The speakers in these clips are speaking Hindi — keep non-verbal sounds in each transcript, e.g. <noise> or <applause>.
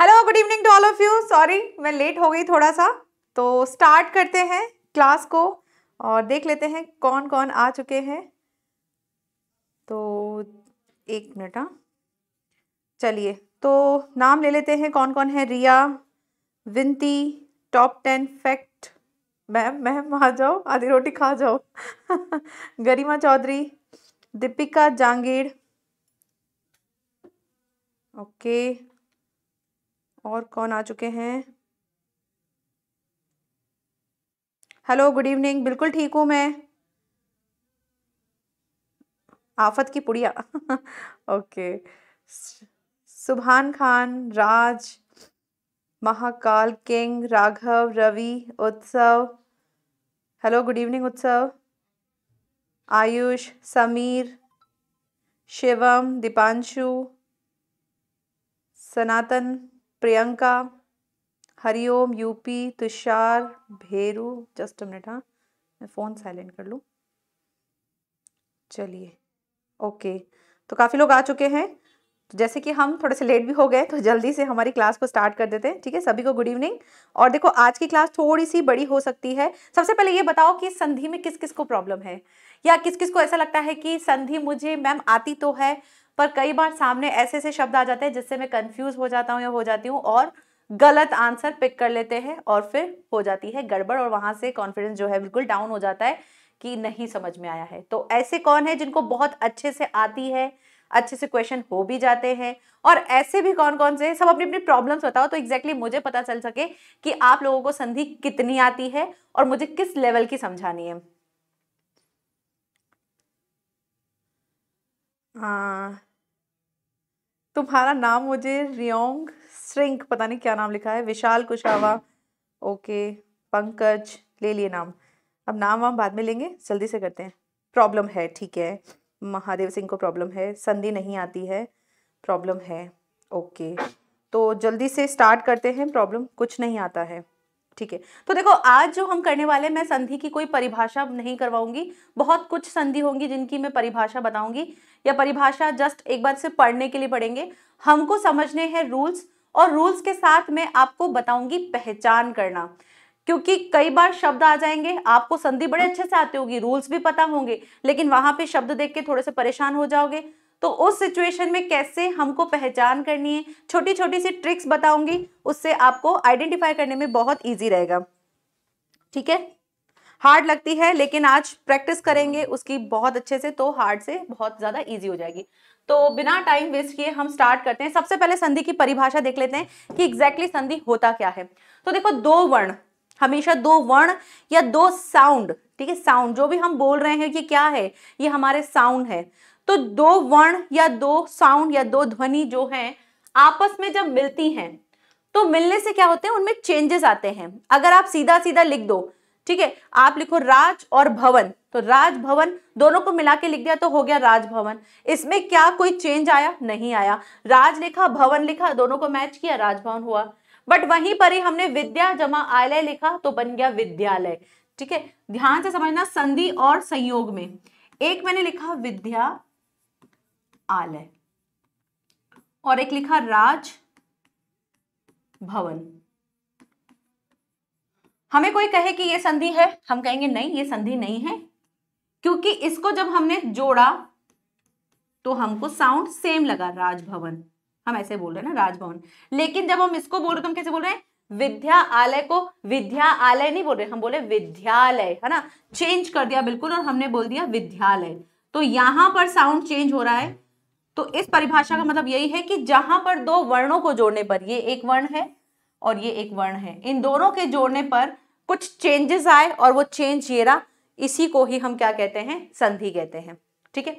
Hello good evening to all of you sorry मैं लेट हो गई थोड़ा सा तो स्टार्ट करते हैं क्लास को और देख लेते हैं कौन कौन आ चुके हैं तो एक मिनट हाँ चलिए तो नाम ले लेते हैं कौन कौन है Riya Vinti top ten fact ma'am ma'am आ जाओ आधी रोटी खा जाओ <laughs> गरिमा चौधरी दीपिका जांगीड़ ओके और कौन आ चुके हैं हेलो गुड इवनिंग बिल्कुल ठीक हूँ मैं आफत की पुड़िया <laughs> okay Subhan Khan Raj Mahakal king Raghav Ravi Utsav hello good evening Utsav Ayush Sameer Shivam Deepanshu Sanatan Priyanka Hariom UP Tushar Bheru just a minute हाँ मैं फ़ोन साइलेंट कर लूँ चलिए ओके तो काफ़ी लोग आ चुके हैं तो जैसे कि हम थोड़े से लेट भी हो गए तो जल्दी से हमारी क्लास को स्टार्ट कर देते हैं ठीक है सभी को गुड इवनिंग और देखो आज की क्लास थोड़ी सी बड़ी हो सकती है सबसे पहले ये बताओ कि संधि में किस किस को प्रॉब्लम है या किस किस को ऐसा लगता है कि संधि मुझे मैम आती तो है पर कई बार सामने ऐसे ऐसे शब्द आ जाते हैं जिससे मैं कन्फ्यूज़ हो जाता हूँ या हो जाती हूँ और गलत आंसर पिक कर लेते हैं और फिर हो जाती है गड़बड़ और वहाँ से कॉन्फिडेंस जो है बिल्कुल डाउन हो जाता है कि नहीं समझ में आया है तो ऐसे कौन है जिनको बहुत अच्छे से आती है अच्छे से क्वेश्चन हो भी जाते हैं और ऐसे भी कौन कौन से सब अपनी अपनी प्रॉब्लम्स बताओ तो एग्जैक्टली exactly मुझे पता चल सके कि आप लोगों को संधि कितनी आती है और मुझे किस लेवल की समझानी है हाँ तुम्हारा नाम मुझे रियोंग श्रिंक पता नहीं क्या नाम लिखा है विशाल कुशावा ओके पंकज ले लिए नाम अब नाम वाम बाद में लेंगे जल्दी से करते हैं प्रॉब्लम है ठीक है महादेव सिंह को प्रॉब्लम है संधि नहीं आती है प्रॉब्लम है ओके तो जल्दी से स्टार्ट करते हैं प्रॉब्लम कुछ नहीं आता है ठीक है तो देखो आज जो हम करने वाले हैं मैं संधि की कोई परिभाषा नहीं करवाऊंगी बहुत कुछ संधि होंगी जिनकी मैं परिभाषा बताऊंगी या परिभाषा जस्ट एक बार से पढ़ने के लिए पढ़ेंगे हमको समझने हैं रूल्स और रूल्स के साथ मैं आपको बताऊंगी पहचान करना क्योंकि कई बार शब्द आ जाएंगे आपको संधि बड़े अच्छे से आती होगी रूल्स भी पता होंगे लेकिन वहां पे शब्द देख के थोड़े से परेशान हो जाओगे तो उस सिचुएशन में कैसे हमको पहचान करनी है छोटी छोटी सी ट्रिक्स बताऊंगी उससे आपको आइडेंटिफाई करने में बहुत ईजी रहेगा ठीक है हार्ड लगती है लेकिन आज प्रैक्टिस करेंगे उसकी बहुत अच्छे से तो हार्ड से बहुत ज़्यादा ईजी हो जाएगी तो बिना टाइम वेस्ट किए हम स्टार्ट करते हैं सबसे पहले संधि की परिभाषा देख लेते हैं कि एग्जैक्टली exactly संधि होता क्या है तो देखो दो वर्ण हमेशा दो वर्ण या दो साउंड ठीक है साउंड जो भी हम बोल रहे हैं ये क्या है ये हमारे साउंड है तो दो वर्ण या दो साउंड या दो ध्वनि जो हैं आपस में जब मिलती हैं तो मिलने से क्या होते हैं उनमें चेंजेस आते हैं अगर आप सीधा सीधा लिख दो ठीक है आप लिखो राज और भवन तो राजभवन दोनों को मिला के लिख दिया तो हो गया राजभवन इसमें क्या कोई चेंज आया नहीं आया राज लिखा भवन लिखा दोनों को मैच किया राजभवन हुआ बट वहीं पर ही हमने विद्या जमा आलय लिखा तो बन गया विद्यालय ठीक है ध्यान से समझना संधि और संयोग में एक मैंने लिखा विद्या आलय और एक लिखा राज भवन हमें कोई कहे कि ये संधि है हम कहेंगे नहीं ये संधि नहीं है क्योंकि इसको जब हमने जोड़ा तो हमको साउंड सेम लगा राजभवन हम ऐसे बोल रहे हैं ना राजभवन लेकिन जब हम इसको बोल रहे तो हम कैसे बोल रहे हैं विद्यालय को विद्यालय नहीं बोल रहे हम बोले विद्यालय है ना चेंज कर दिया बिल्कुल और हमने बोल दिया विद्यालय तो यहां पर साउंड चेंज हो रहा है तो इस परिभाषा का मतलब यही है कि जहां पर दो वर्णों को जोड़ने पर ये एक वर्ण है और ये एक वर्ण है इन दोनों के जोड़ने पर कुछ चेंजेस आए और वो चेंज ये रहा इसी को ही हम क्या कहते हैं संधि कहते हैं ठीक है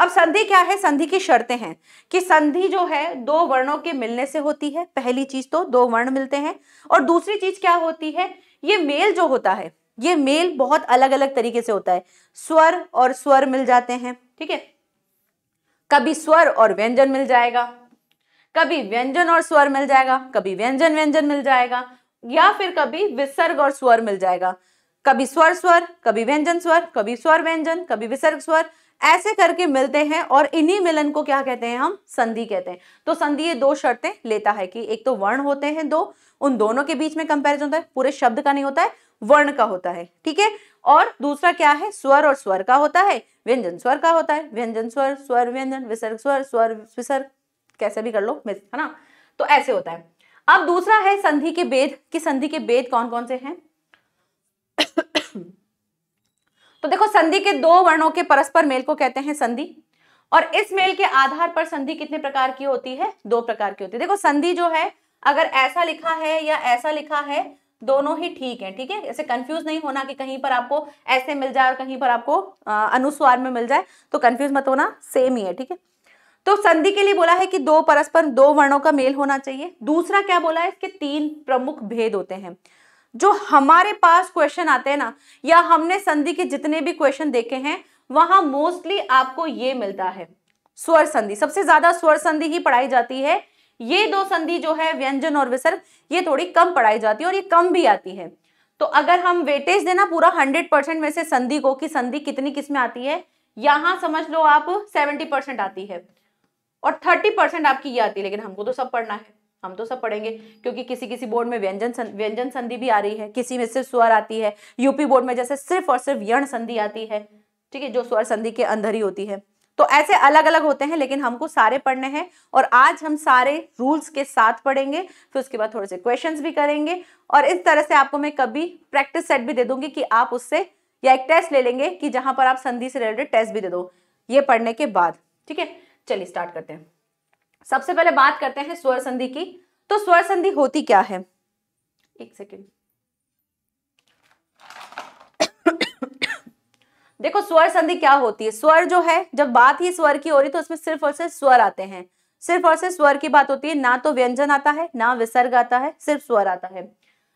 अब संधि क्या है संधि की शर्तें हैं कि संधि जो है दो वर्णों के मिलने से होती है पहली चीज तो दो वर्ण मिलते हैं और दूसरी चीज क्या होती है ये मेल जो होता है ये मेल बहुत अलग अलग तरीके से होता है स्वर और स्वर मिल जाते हैं ठीक है कभी स्वर और व्यंजन मिल जाएगा कभी व्यंजन और स्वर मिल जाएगा कभी व्यंजन व्यंजन मिल जाएगा या फिर कभी विसर्ग और स्वर मिल जाएगा कभी स्वर स्वर कभी व्यंजन स्वर कभी स्वर व्यंजन कभी विसर्ग स्वर ऐसे करके मिलते हैं और इन्हीं मिलन को क्या कहते हैं हम संधि कहते हैं तो संधि ये दो शर्तें लेता है कि एक तो वर्ण होते हैं दो उन दोनों के बीच में कंपेरिजन होता है पूरे शब्द का नहीं होता है वर्ण का होता है ठीक है और दूसरा क्या है स्वर और स्वर का होता है व्यंजन स्वर का होता है व्यंजन स्वर स्वर व्यंजन विसर्ग स्वर स्वर विसर्ग कैसे भी कर लो मिस है ना तो ऐसे होता है अब दूसरा है संधि के भेद कि संधि के भेद कौन कौन से हैं तो देखो संधि के दो वर्णों के परस्पर मेल को कहते हैं संधि और इस मेल के आधार पर संधि कितने प्रकार की होती है दो प्रकार की होती है देखो संधि जो है अगर ऐसा लिखा है या ऐसा लिखा है दोनों ही ठीक है ठीक है ऐसे कंफ्यूज नहीं होना कि कहीं पर आपको ऐसे मिल जाए और कहीं पर आपको अनुस्वार में मिल जाए तो कंफ्यूज मत होना सेम ही है ठीक है तो संधि के लिए बोला है कि दो परस्पर दो वर्णों का मेल होना चाहिए दूसरा क्या बोला है इसके तीन प्रमुख भेद होते हैं जो हमारे पास क्वेश्चन आते हैं ना या हमने संधि के जितने भी क्वेश्चन देखे हैं वहां मोस्टली आपको ये मिलता है स्वर संधि सबसे ज्यादा स्वर संधि ही पढ़ाई जाती है ये दो संधि जो है व्यंजन और विसर्ग ये थोड़ी कम पढ़ाई जाती है और ये कम भी आती है तो अगर हम वेटेज देना पूरा हंड्रेड परसेंट में से संधि को कि संधि कितनी किस में आती है यहां समझ लो आप सेवेंटी परसेंट आती है और थर्टी परसेंट आपकी ये आती है लेकिन हमको तो सब पढ़ना है हम तो सब पढ़ेंगे क्योंकि किसी किसी बोर्ड में व्यंजन सं, व्यंजन संधि भी आ रही है किसी में सिर्फ स्वर आती है यूपी बोर्ड में जैसे सिर्फ और सिर्फ यण संधि आती है ठीक है जो स्वर संधि के अंदर ही होती है तो ऐसे अलग अलग होते हैं लेकिन हमको सारे पढ़ने हैं और आज हम सारे रूल्स के साथ पढ़ेंगे फिर उसके बाद थोड़े से क्वेश्चन भी करेंगे और इस तरह से आपको मैं कभी प्रैक्टिस सेट भी दे दूंगी कि आप उससे या एक टेस्ट ले लेंगे कि जहां पर आप संधि से रिलेटेड टेस्ट भी दे दो ये पढ़ने के बाद ठीक है चलिए स्टार्ट करते हैं सबसे पहले बात करते हैं स्वर संधि की तो स्वर संधि होती क्या है एक सेकेंड देखो स्वर संधि क्या होती है स्वर जो है जब बात ही स्वर की हो रही तो उसमें सिर्फ और सिर्फ स्वर आते हैं सिर्फ और सिर्फ स्वर की बात होती है ना तो व्यंजन आता है ना विसर्ग आता है सिर्फ स्वर आता है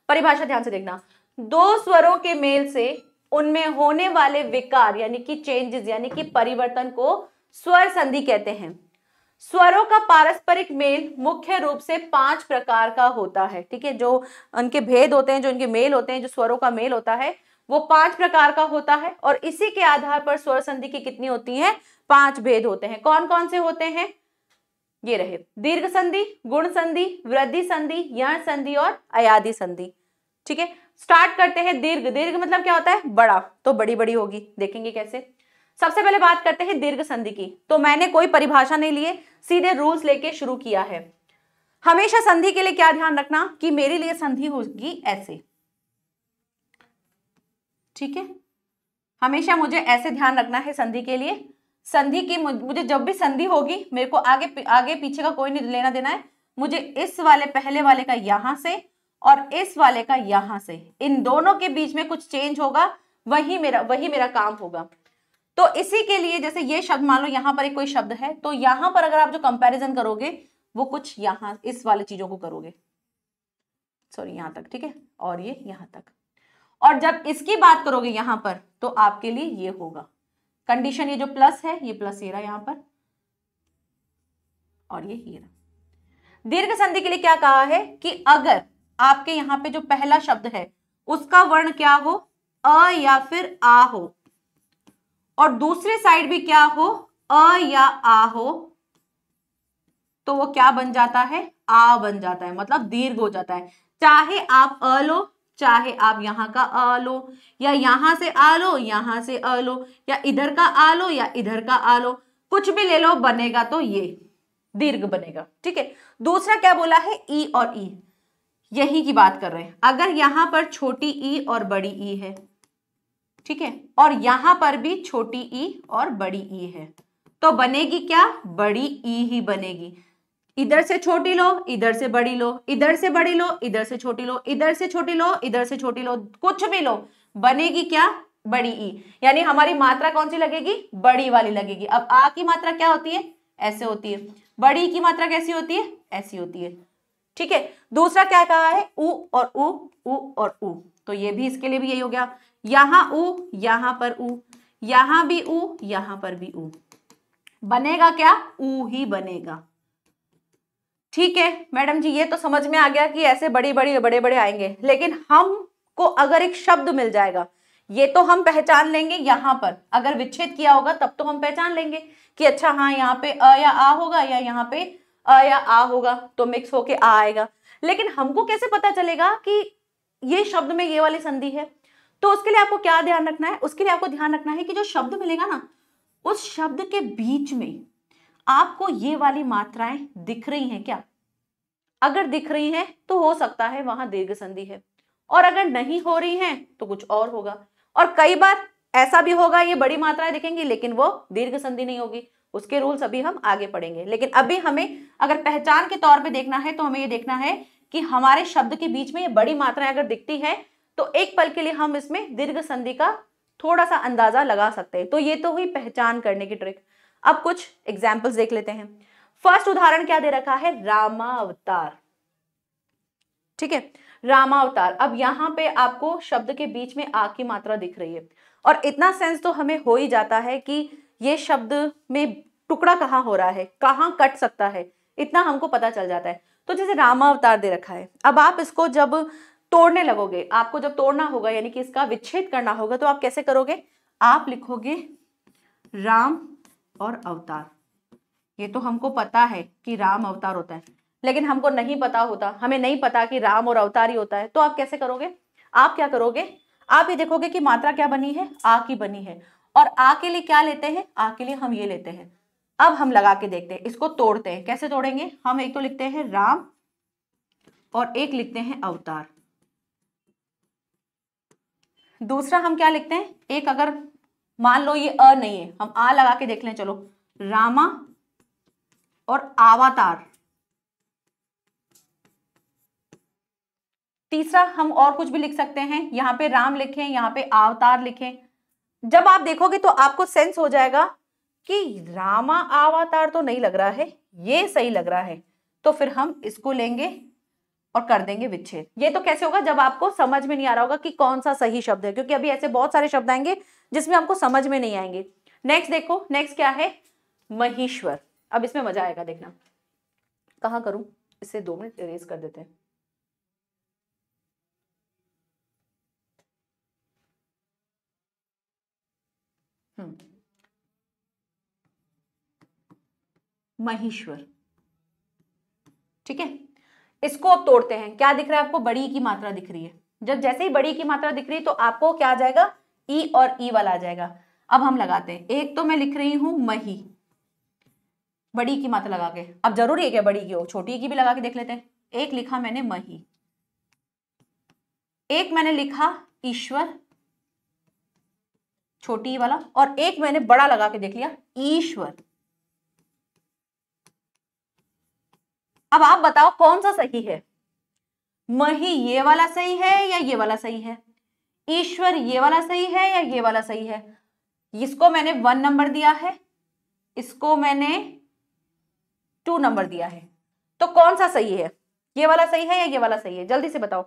परिभाषा ध्यान से देखना दो स्वरों के मेल से उनमें होने वाले विकार यानी कि चेंजेस यानी कि परिवर्तन को स्वर संधि कहते हैं स्वरों का पारस्परिक मेल मुख्य रूप से पांच प्रकार का होता है ठीक है जो उनके भेद होते हैं जो उनके मेल होते हैं जो स्वरों का मेल होता है वो पांच प्रकार का होता है और इसी के आधार पर स्वर संधि की कितनी होती है पांच भेद होते हैं कौन कौन से होते हैं ये रहे दीर्घ संधि गुण संधि वृद्धि संधि यण संधि और अयादि संधि ठीक है स्टार्ट करते हैं दीर्घ दीर्घ मतलब क्या होता है बड़ा तो बड़ी बड़ी होगी देखेंगे कैसे सबसे पहले बात करते हैं दीर्घ संधि की तो मैंने कोई परिभाषा नहीं लिए सीधे रूल्स लेके शुरू किया है हमेशा संधि के लिए क्या ध्यान रखना कि मेरे लिए संधि होगी ऐसे ठीक है हमेशा मुझे ऐसे ध्यान रखना है संधि के लिए संधि की मुझे जब भी संधि होगी मेरे को आगे आगे पीछे का कोई नहीं लेना देना है मुझे इस वाले पहले वाले का यहां से और इस वाले का यहां से इन दोनों के बीच में कुछ चेंज होगा वही मेरा वही मेरा काम होगा तो इसी के लिए जैसे ये शब्द मान लो यहां पर एक कोई शब्द है तो यहां पर अगर आप जो कंपेरिजन करोगे वो कुछ यहां इस वाले चीज़ों को करोगे सॉरी यहां तक ठीक है और ये यहां तक और जब इसकी बात करोगे यहां पर तो आपके लिए ये होगा कंडीशन ये जो प्लस है ये प्लस हीरा यहां पर और ये हीरा दीर्घ संधि के लिए क्या कहा है कि अगर आपके यहां पे जो पहला शब्द है उसका वर्ण क्या हो अ या फिर आ हो और दूसरी साइड भी क्या हो अ या आ हो तो वो क्या बन जाता है आ बन जाता है मतलब दीर्घ हो जाता है चाहे आप अ लो चाहे आप यहाँ का आ लो या यहाँ से आ लो यहाँ से अ लो या इधर का आ लो या इधर का आ लो कुछ भी ले लो बनेगा तो ये दीर्घ बनेगा ठीक है दूसरा क्या बोला है ई और ई यही की बात कर रहे हैं अगर यहां पर छोटी ई और बड़ी ई है ठीक है और यहां पर भी छोटी ई और बड़ी ई है तो बनेगी क्या बड़ी ई ही बनेगी इधर से छोटी लो इधर से बड़ी लो इधर से बड़ी लो इधर से छोटी लो इधर से छोटी लो इधर से छोटी लो कुछ भी लो बनेगी क्या बड़ी ई यानी हमारी मात्रा कौन सी लगेगी बड़ी वाली लगेगी अब आ की मात्रा क्या होती है ऐसे होती है बड़ी की मात्रा कैसी होती है ऐसी होती है ठीक है दूसरा क्या कहा है उ और उ उ और उ तो ये भी इसके लिए भी यही हो गया यहां उ यहां पर उ यहां भी उ यहां पर भी उ बनेगा क्या ऊ ही बनेगा ठीक है मैडम जी ये तो समझ में आ गया कि ऐसे बड़ी बड़ी बड़े बड़े आएंगे लेकिन हमको अगर एक शब्द मिल जाएगा ये तो हम पहचान लेंगे यहां पर अगर विच्छेद किया होगा तब तो हम पहचान लेंगे कि अच्छा हाँ यहाँ पे अ या आ होगा या यहाँ पे अ या आ होगा तो मिक्स होके आ आएगा लेकिन हमको कैसे पता चलेगा कि ये शब्द में ये वाली संधि है तो उसके लिए आपको क्या ध्यान रखना है उसके लिए आपको ध्यान रखना है कि जो शब्द मिलेगा ना उस शब्द के बीच में आपको ये वाली मात्राएं दिख रही हैं क्या अगर दिख रही हैं तो हो सकता है वहां दीर्घ संधि है और अगर नहीं हो रही हैं तो कुछ और होगा और कई बार ऐसा भी होगा ये बड़ी मात्राएं दिखेंगी लेकिन वो दीर्घ संधि नहीं होगी उसके रूल्स अभी हम आगे पढ़ेंगे लेकिन अभी हमें अगर पहचान के तौर पर देखना है तो हमें ये देखना है कि हमारे शब्द के बीच में ये बड़ी मात्राएं अगर दिखती है तो एक पल के लिए हम इसमें दीर्घ संधि का थोड़ा सा अंदाजा लगा सकते हैं तो ये तो हुई पहचान करने की ट्रिक अब कुछ एग्जाम्पल्स देख लेते हैं फर्स्ट उदाहरण क्या दे रखा है अवतार ठीक है रामावतार अब यहां पे आपको शब्द के बीच में आ की मात्रा दिख रही है और इतना सेंस तो हमें हो ही जाता है कि ये शब्द में टुकड़ा कहाँ हो रहा है कहाँ कट सकता है इतना हमको पता चल जाता है तो जैसे अवतार दे रखा है अब आप इसको जब तोड़ने लगोगे आपको जब तोड़ना होगा यानी कि इसका विच्छेद करना होगा तो आप कैसे करोगे आप लिखोगे राम और अवतार ये तो हमको पता है कि राम अवतार होता है लेकिन हमको नहीं पता होता हमें नहीं पता कि राम और अवतार ही होता है तो आप कैसे करोगे आप क्या करोगे आप ये देखोगे कि मात्रा क्या बनी है आ की बनी है और आ के लिए क्या लेते हैं आ के लिए हम ये लेते हैं अब हम लगा के देखते हैं इसको तोड़ते हैं कैसे तोड़ेंगे हम एक तो लिखते हैं राम और एक लिखते हैं अवतार दूसरा हम क्या लिखते हैं एक अगर मान लो ये अ नहीं है हम आ लगा के देख लें चलो रामा और आवातार तीसरा हम और कुछ भी लिख सकते हैं यहां पे राम लिखें यहां पे अवतार लिखें जब आप देखोगे तो आपको सेंस हो जाएगा कि रामा अवतार तो नहीं लग रहा है ये सही लग रहा है तो फिर हम इसको लेंगे और कर देंगे विच्छेद ये तो कैसे होगा जब आपको समझ में नहीं आ रहा होगा कि कौन सा सही शब्द है क्योंकि अभी ऐसे बहुत सारे शब्द आएंगे जिसमें हमको समझ में नहीं आएंगे नेक्स्ट देखो नेक्स्ट क्या है महेश्वर अब इसमें मजा आएगा देखना कहा करूं इसे दो मिनट रेस कर देते हैं हम्म। महेश्वर ठीक है इसको अब तोड़ते हैं क्या दिख रहा है आपको बड़ी की मात्रा दिख रही है जब जैसे ही बड़ी की मात्रा दिख रही है तो आपको क्या आ जाएगा ई और ई वाला आ जाएगा अब हम लगाते हैं एक तो मैं लिख रही हूं मही बड़ी की मात्रा लगा के अब जरूरी है क्या बड़ी की हो छोटी की भी लगा के देख लेते हैं एक लिखा मैंने मही एक मैंने लिखा ईश्वर छोटी वाला और एक मैंने बड़ा लगा के देख लिया ईश्वर अब आप बताओ कौन सा सही है मही ये वाला सही है या ये वाला सही है ईश्वर ये वाला सही है या ये वाला सही है इसको मैंने वन नंबर दिया है इसको मैंने टू नंबर दिया है तो कौन सा सही है ये वाला सही है या ये वाला सही है जल्दी से बताओ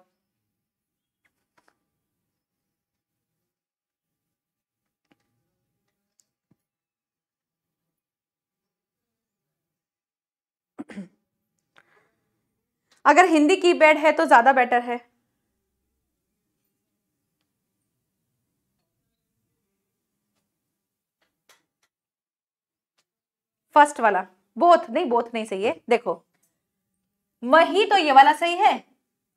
अगर हिंदी कीपैड है तो ज़्यादा बेटर है फर्स्ट वाला बोथ नहीं बोथ नहीं सही है देखो वही तो ये वाला सही है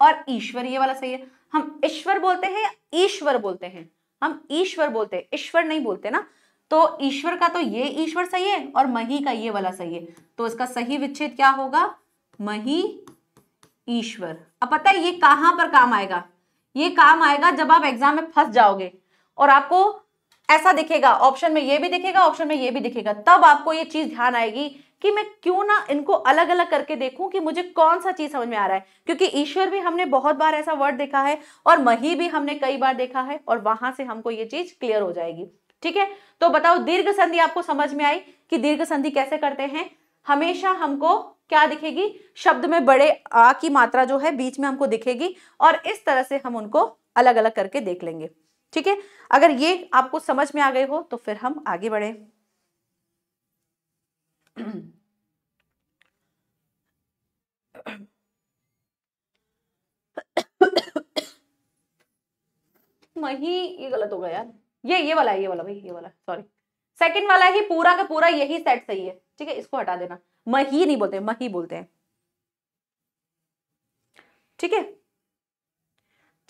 और ईश्वर ये वाला सही है हम ईश्वर बोलते हैं ईश्वर बोलते हैं हम ईश्वर बोलते हैं ईश्वर नहीं बोलते ना तो ईश्वर का तो ये ईश्वर सही है और मही का ये वाला सही है तो इसका सही विच्छेद क्या होगा मही ईश्वर अब पता है ये कहां पर काम आएगा ये काम आएगा जब आप एग्जाम में फंस जाओगे और आपको ऐसा दिखेगा ऑप्शन में ये भी दिखेगा ऑप्शन में ये भी दिखेगा तब आपको ये चीज ध्यान आएगी कि मैं क्यों ना इनको अलग अलग करके देखूं कि मुझे कौन सा चीज समझ में आ रहा है क्योंकि ईश्वर भी हमने बहुत बार ऐसा वर्ड देखा है और मही भी हमने कई बार देखा है और वहां से हमको ये चीज क्लियर हो जाएगी ठीक है तो बताओ दीर्घ संधि आपको समझ में आई कि दीर्घ संधि कैसे करते हैं हमेशा हमको क्या दिखेगी शब्द में बड़े आ की मात्रा जो है बीच में हमको दिखेगी और इस तरह से हम उनको अलग अलग करके देख लेंगे ठीक है अगर ये आपको समझ में आ गए हो तो फिर हम आगे बढ़े वही ये गलत हो गया यार ये ये वाला ये वाला भाई ये वाला सॉरी सेकंड वाला ही पूरा का पूरा यही सेट सही है ठीक है इसको हटा देना मही नहीं बोलते मही बोलते हैं ठीक है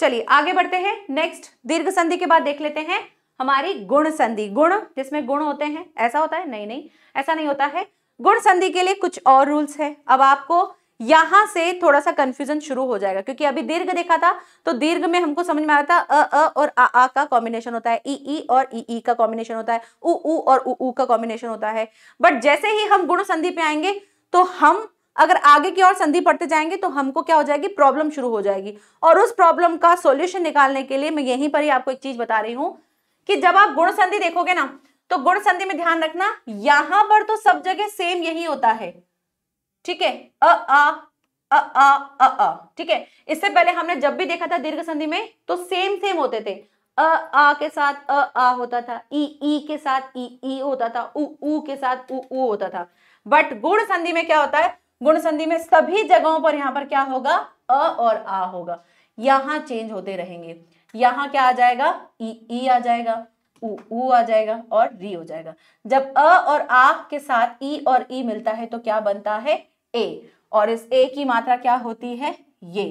चलिए आगे बढ़ते हैं नेक्स्ट दीर्घ संधि के बाद देख लेते हैं हमारी गुण संधि गुण जिसमें गुण होते हैं ऐसा होता है नहीं नहीं ऐसा नहीं होता है गुण संधि के लिए कुछ और रूल्स है अब आपको यहां से थोड़ा सा कंफ्यूजन शुरू हो जाएगा क्योंकि अभी दीर्घ देखा था तो दीर्घ में हमको समझ में आ रहा था अ अ और आ आ का कॉम्बिनेशन होता है ई ई और ई ई का कॉम्बिनेशन होता है उ ऊ और उ का कॉम्बिनेशन होता है बट जैसे ही हम गुण संधि पे आएंगे तो हम अगर आगे की ओर संधि पढ़ते जाएंगे तो हमको क्या हो जाएगी प्रॉब्लम शुरू हो जाएगी और उस प्रॉब्लम का सोल्यूशन निकालने के लिए मैं यहीं पर ही आपको एक चीज बता रही हूं कि जब आप गुण संधि देखोगे ना तो गुण संधि में ध्यान रखना यहां पर तो सब जगह सेम यही होता है ठीक है अ आ अ आ अ अ ठीक है इससे पहले हमने जब भी देखा था दीर्घ संधि में तो सेम सेम होते थे अ आ के साथ अ आ होता था ई ई के साथ ई ई होता था उ ऊ के साथ उ ऊ होता था बट गुण संधि में क्या होता है गुण संधि में सभी जगहों पर यहां पर क्या होगा अ और आ होगा यहां चेंज होते रहेंगे यहां क्या आ जाएगा ई ई आ जाएगा उ आ जाएगा और री हो जाएगा जब अ और आ के साथ ई और ई मिलता है तो क्या बनता है ए और इस ए की मात्रा क्या होती है ये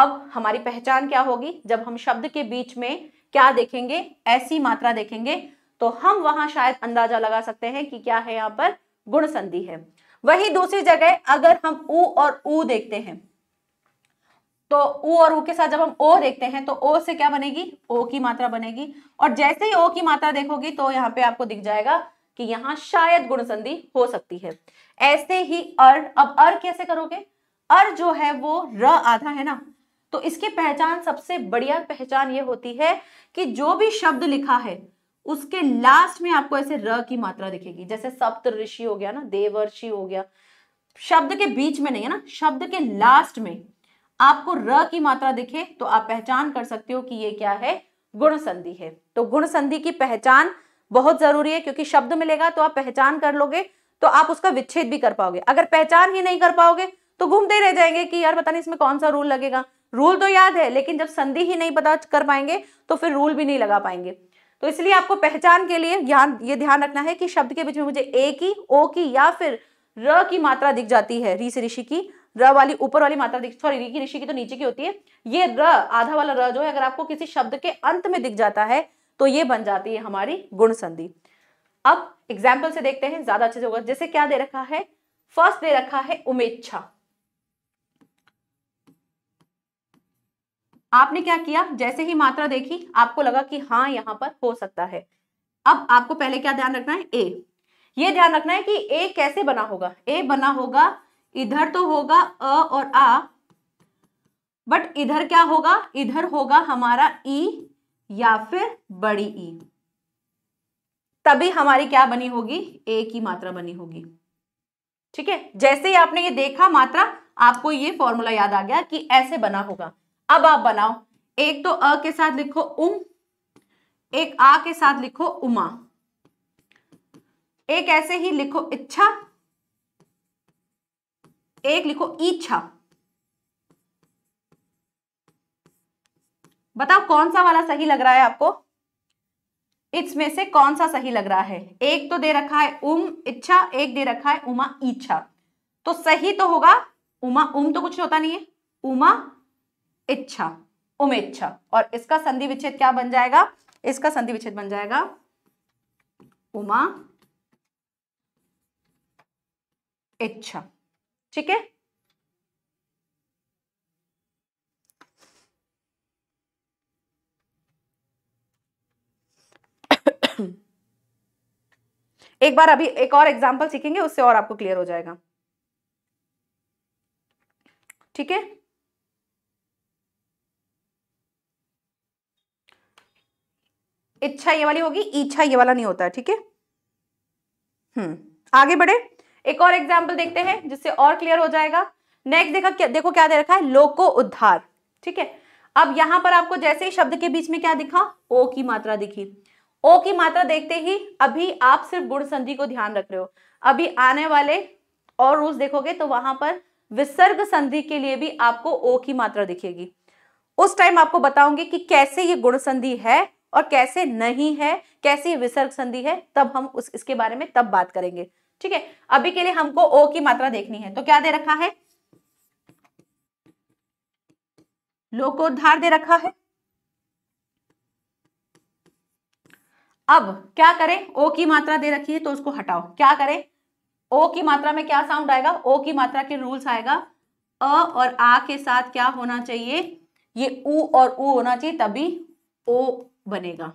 अब हमारी पहचान क्या होगी जब हम शब्द के बीच में क्या देखेंगे ऐसी मात्रा देखेंगे तो हम वहां शायद अंदाजा लगा सकते हैं कि क्या है यहाँ पर गुण संधि है वही दूसरी जगह अगर हम उ और ऊ देखते हैं तो उ और ऊ के साथ जब हम ओ देखते हैं तो ओ से क्या बनेगी ओ की मात्रा बनेगी और जैसे ही ओ की मात्रा देखोगी तो यहाँ पे आपको दिख जाएगा कि यहाँ शायद गुण संधि हो सकती है ऐसे ही अर अब अर कैसे करोगे अर जो है वो र आधा है ना तो इसकी पहचान सबसे बढ़िया पहचान ये होती है कि जो भी शब्द लिखा है उसके लास्ट में आपको ऐसे र की मात्रा दिखेगी जैसे सप्त ऋषि हो गया ना देवर्षि हो गया शब्द के बीच में नहीं है ना शब्द के लास्ट में आपको र की मात्रा दिखे तो आप पहचान कर सकते हो कि ये क्या है गुण संधि है तो गुण संधि की पहचान बहुत जरूरी है क्योंकि शब्द मिलेगा तो आप पहचान कर लोगे तो आप उसका विच्छेद भी कर पाओगे अगर पहचान ही नहीं कर पाओगे तो घूमते रह जाएंगे कि यार पता नहीं इसमें कौन सा रूल लगेगा रूल तो याद है लेकिन जब संधि ही नहीं पता कर पाएंगे तो फिर रूल भी नहीं लगा पाएंगे तो इसलिए आपको पहचान के लिए ध्यान ये ध्यान रखना है कि शब्द के बीच में मुझे ए की ओ की या फिर र की मात्रा दिख जाती है ऋषि ऋषि की र वाली ऊपर वाली मात्रा दिख सॉरी री की ऋषि की तो नीचे की होती है ये र आधा वाला र जो है अगर आपको किसी शब्द के अंत में दिख जाता है तो ये बन जाती है हमारी गुण संधि अब एग्जाम्पल से देखते हैं ज्यादा अच्छे से होगा जैसे क्या दे रखा है फर्स्ट दे रखा है उमेच्छा आपने क्या किया जैसे ही मात्रा देखी आपको लगा कि हाँ यहां पर हो सकता है अब आपको पहले क्या ध्यान रखना है ए ये ध्यान रखना है कि ए कैसे बना होगा ए बना होगा इधर तो होगा अ और आ बट इधर क्या होगा इधर होगा हमारा ई या फिर बड़ी ई तभी हमारी क्या बनी होगी ए की मात्रा बनी होगी ठीक है जैसे ही आपने ये देखा मात्रा आपको ये फॉर्मूला याद आ गया कि ऐसे बना होगा अब आप बनाओ एक तो अ के साथ लिखो उम एक आ के साथ लिखो उमा एक ऐसे ही लिखो इच्छा एक लिखो इच्छा बताओ कौन सा वाला सही लग रहा है आपको इसमें से कौन सा सही लग रहा है एक तो दे रखा है उम इच्छा एक दे रखा है उमा इच्छा तो सही तो होगा उमा उम तो कुछ होता नहीं है उमा इच्छा उम इच्छा और इसका संधि विच्छेद क्या बन जाएगा इसका संधि विच्छेद बन जाएगा उमा इच्छा ठीक है एक बार अभी एक और एग्जाम्पल सीखेंगे उससे और आपको क्लियर हो जाएगा ठीक है इच्छा ये वाली होगी इच्छा ये वाला नहीं होता है ठीक है हम्म आगे बढ़े एक और एग्जाम्पल देखते हैं जिससे और क्लियर हो जाएगा नेक्स्ट देखा क्या देखो क्या दे रखा है लोको उद्धार ठीक है अब यहां पर आपको जैसे ही शब्द के बीच में क्या दिखा ओ की मात्रा दिखी ओ की मात्रा देखते ही अभी आप सिर्फ गुण संधि को ध्यान रख रहे हो अभी आने वाले और रूस देखोगे तो वहां पर विसर्ग संधि के लिए भी आपको ओ की मात्रा दिखेगी उस टाइम आपको बताऊंगी कि कैसे ये गुण संधि है और कैसे नहीं है कैसे विसर्ग संधि है तब हम उस इसके बारे में तब बात करेंगे ठीक है अभी के लिए हमको ओ की मात्रा देखनी है तो क्या दे रखा है लोकोद्धार दे रखा है अब क्या करें ओ की मात्रा दे रखी है तो उसको हटाओ क्या करें ओ की मात्रा में क्या साउंड आएगा ओ की मात्रा के रूल्स आएगा अ और आ के साथ क्या होना चाहिए ये ऊ और ऊ होना चाहिए तभी ओ बनेगा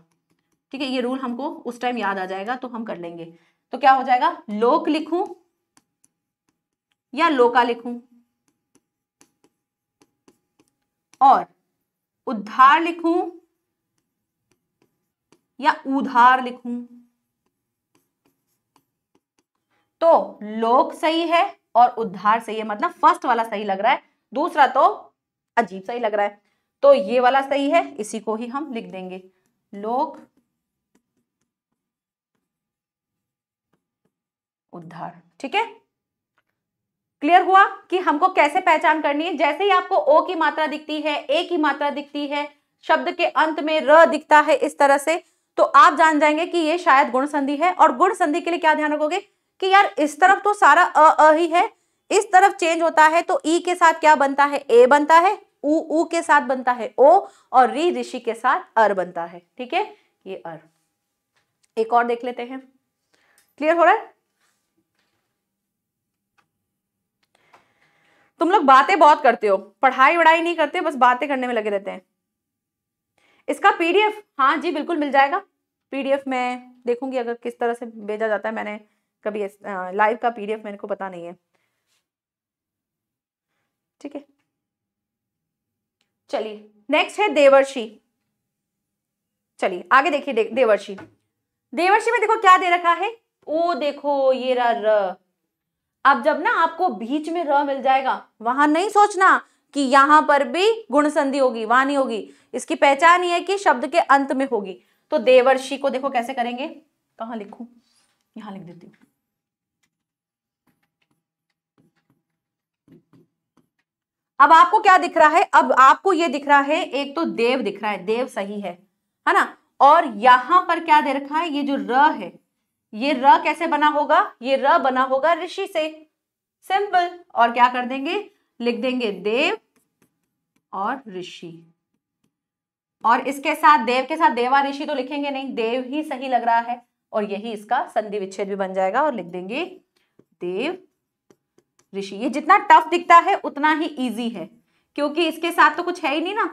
ठीक है ये रूल हमको उस टाइम याद आ जाएगा तो हम कर लेंगे तो क्या हो जाएगा लोक लिखूं या लोका लिखूं और उद्धार लिखूं या उधार लिखूं तो लोक सही है और उद्धार सही है मतलब फर्स्ट वाला सही लग रहा है दूसरा तो अजीब सही लग रहा है तो ये वाला सही है इसी को ही हम लिख देंगे लोक उद्धार ठीक है क्लियर हुआ कि हमको कैसे पहचान करनी है जैसे ही आपको ओ की मात्रा दिखती है ए की मात्रा दिखती है शब्द के अंत में र दिखता है इस तरह से तो आप जान जाएंगे कि ये शायद गुण संधि है और गुण संधि के लिए क्या ध्यान रखोगे कि यार इस तरफ तो सारा अ अ ही है इस तरफ चेंज होता है तो ई के साथ क्या बनता है ए बनता है उ, उ के साथ बनता है ओ और री ऋषि के साथ अर बनता है ठीक है ये अर एक और देख लेते हैं क्लियर हो रहा है तुम लोग बातें बहुत करते हो पढ़ाई वढ़ाई नहीं करते बस बातें करने में लगे रहते हैं इसका पीडीएफ हाँ जी बिल्कुल मिल जाएगा पीडीएफ में देखूंगी अगर किस तरह से भेजा जाता है मैंने कभी लाइव का पीडीएफ मेरे को पता नहीं है ठीक है चलिए नेक्स्ट है देवर्षी चलिए आगे देखिए दे, देवर्षी देवर्षी में देखो क्या दे रखा है ओ देखो ये रा अब जब ना आपको बीच में र मिल जाएगा वहां नहीं सोचना कि यहां पर भी गुण संधि होगी वहां नहीं होगी इसकी पहचान ही है कि शब्द के अंत में होगी तो देवर्षि को देखो कैसे करेंगे कहा लिखू यहां लिख देती हूं अब आपको क्या दिख रहा है अब आपको ये दिख रहा है एक तो देव दिख रहा है देव सही है है ना और यहां पर क्या दे रखा है ये जो र है ये र कैसे बना होगा ये र बना होगा ऋषि से सिंपल और क्या कर देंगे लिख देंगे देव और ऋषि और इसके साथ देव के साथ देवा ऋषि तो लिखेंगे नहीं देव ही सही लग रहा है और यही इसका संधि विच्छेद भी बन जाएगा और लिख देंगे देव ऋषि ये जितना टफ दिखता है उतना ही इजी है क्योंकि इसके साथ तो कुछ है ही नहीं ना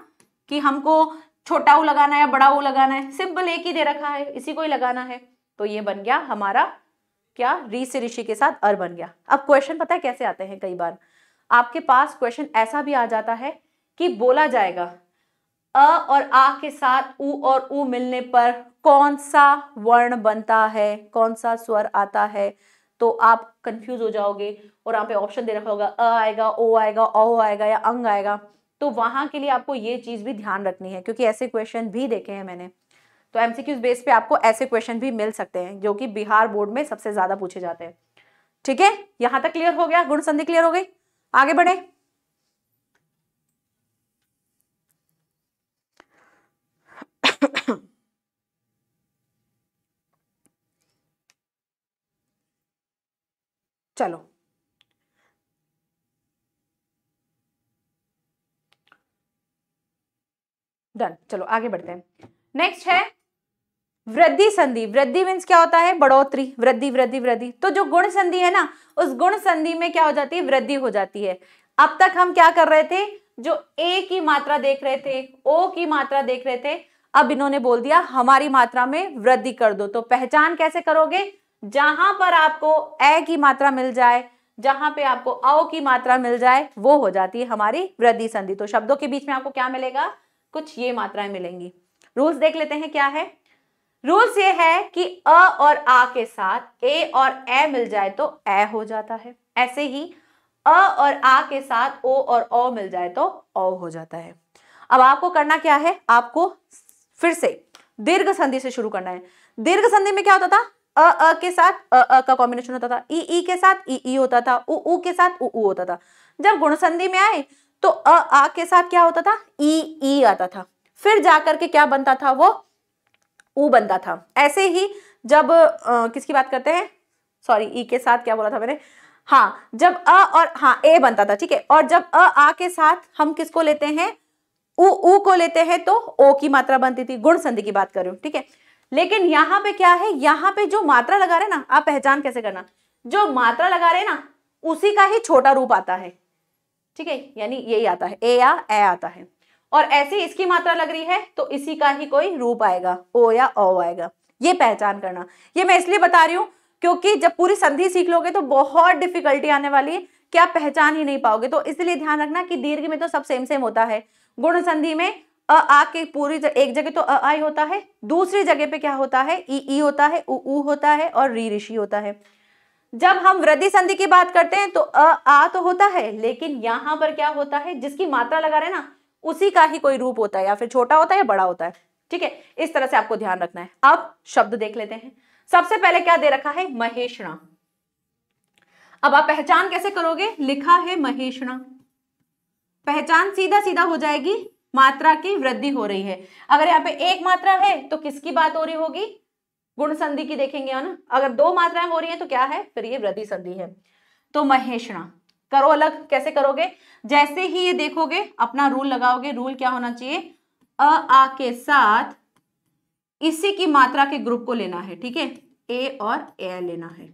कि हमको छोटा ऊ लगाना है बड़ा ऊ लगाना है सिंपल एक ही दे रखा है इसी को ही लगाना है तो ये बन गया हमारा क्या री से ऋषि के साथ अर बन गया अब क्वेश्चन पता है कैसे आते हैं कई बार आपके पास क्वेश्चन ऐसा भी आ जाता है कि बोला जाएगा अ और आ के साथ उ और उ मिलने पर कौन सा वर्ण बनता है कौन सा स्वर आता है तो आप कंफ्यूज हो जाओगे और यहाँ पे ऑप्शन दे रखा होगा अ आएगा ओ आएगा ओ आएगा या अंग आएगा तो वहां के लिए आपको ये चीज़ भी ध्यान रखनी है क्योंकि ऐसे क्वेश्चन भी देखे हैं मैंने तो एमसीक्यूज बेस पे आपको ऐसे क्वेश्चन भी मिल सकते हैं जो कि बिहार बोर्ड में सबसे ज्यादा पूछे जाते हैं ठीक है यहां तक क्लियर हो गया गुण संधि क्लियर हो गई आगे बढ़े चलो डन चलो आगे बढ़ते हैं नेक्स्ट है वृद्धि संधि वृद्धि मीन्स क्या होता है बढ़ोतरी वृद्धि वृद्धि वृद्धि तो जो गुण संधि है ना उस गुण संधि में क्या हो जाती है वृद्धि हो जाती है अब तक हम क्या कर रहे थे जो ए की मात्रा देख रहे थे ओ की मात्रा देख रहे थे अब इन्होंने बोल दिया हमारी मात्रा में वृद्धि कर दो तो पहचान कैसे करोगे जहां पर आपको ए की मात्रा मिल जाए जहां पे आपको औ की मात्रा मिल जाए वो हो जाती है हमारी वृद्धि संधि तो शब्दों के बीच में आपको क्या मिलेगा कुछ ये मात्राएं मिलेंगी रूल्स देख लेते हैं क्या है रूल्स ये है कि अ और आ के साथ ए और ए मिल जाए तो ए हो जाता है ऐसे ही अ और आ के साथ ओ और ओ मिल जाए तो ओ हो जाता है अब आपको करना क्या है आपको फिर से दीर्घ संधि से शुरू करना है दीर्घ संधि में क्या होता था अ अ के साथ अ अ का कॉम्बिनेशन होता था ई ई के साथ ई ई होता था उ उ के साथ उ उ होता था जब गुण संधि में आए तो अ आ के साथ क्या होता था ई ई आता था फिर जाकर के क्या बनता था वो ऊ बनता था ऐसे ही जब आ, किसकी बात करते हैं सॉरी ई e के साथ क्या बोला था मैंने हाँ जब अ और हाँ ए बनता था ठीक है और जब अ आ के साथ हम किसको लेते हैं उ उ को लेते हैं तो ओ की मात्रा बनती थी गुण संधि की बात कर रही हूं ठीक है लेकिन यहां पे क्या है यहां पे जो मात्रा लगा रहे ना आप पहचान कैसे करना जो मात्रा लगा रहे ना उसी का ही छोटा रूप आता है ठीक है यानी यही आता है ए या ए आता है और ऐसी इसकी मात्रा लग रही है तो इसी का ही कोई रूप आएगा ओ या ओ आएगा ये पहचान करना ये मैं इसलिए बता रही हूं क्योंकि जब पूरी संधि सीख लोगे तो बहुत डिफिकल्टी आने वाली है कि आप पहचान ही नहीं पाओगे तो इसलिए ध्यान रखना कि दीर्घ में तो सब सेम सेम होता है गुण संधि में अ आ के पूरी ज, एक जगह तो अ आई होता है दूसरी जगह पे क्या होता है ई ई होता है उ ऊ होता है और री ऋषि होता है जब हम वृद्धि संधि की बात करते हैं तो अ आ तो होता है लेकिन यहां पर क्या होता है जिसकी मात्रा लगा रहे ना उसी का ही कोई रूप होता है या फिर छोटा होता है या बड़ा होता है ठीक है इस तरह से आपको ध्यान रखना है अब शब्द देख लेते हैं सबसे पहले क्या दे रखा है महेशणा अब आप पहचान कैसे करोगे लिखा है महेशणा पहचान सीधा सीधा हो जाएगी मात्रा की वृद्धि हो रही है अगर यहाँ पे एक मात्रा है तो किसकी बात हो रही होगी गुण संधि की देखेंगे ना अगर दो मात्राएं हो रही है तो क्या है फिर ये वृद्धि संधि है तो महेशणा करो अलग कैसे करोगे जैसे ही ये देखोगे अपना रूल लगाओगे रूल क्या होना चाहिए अ आ के साथ इसी की मात्रा के ग्रुप को लेना है ठीक है ए और ए लेना है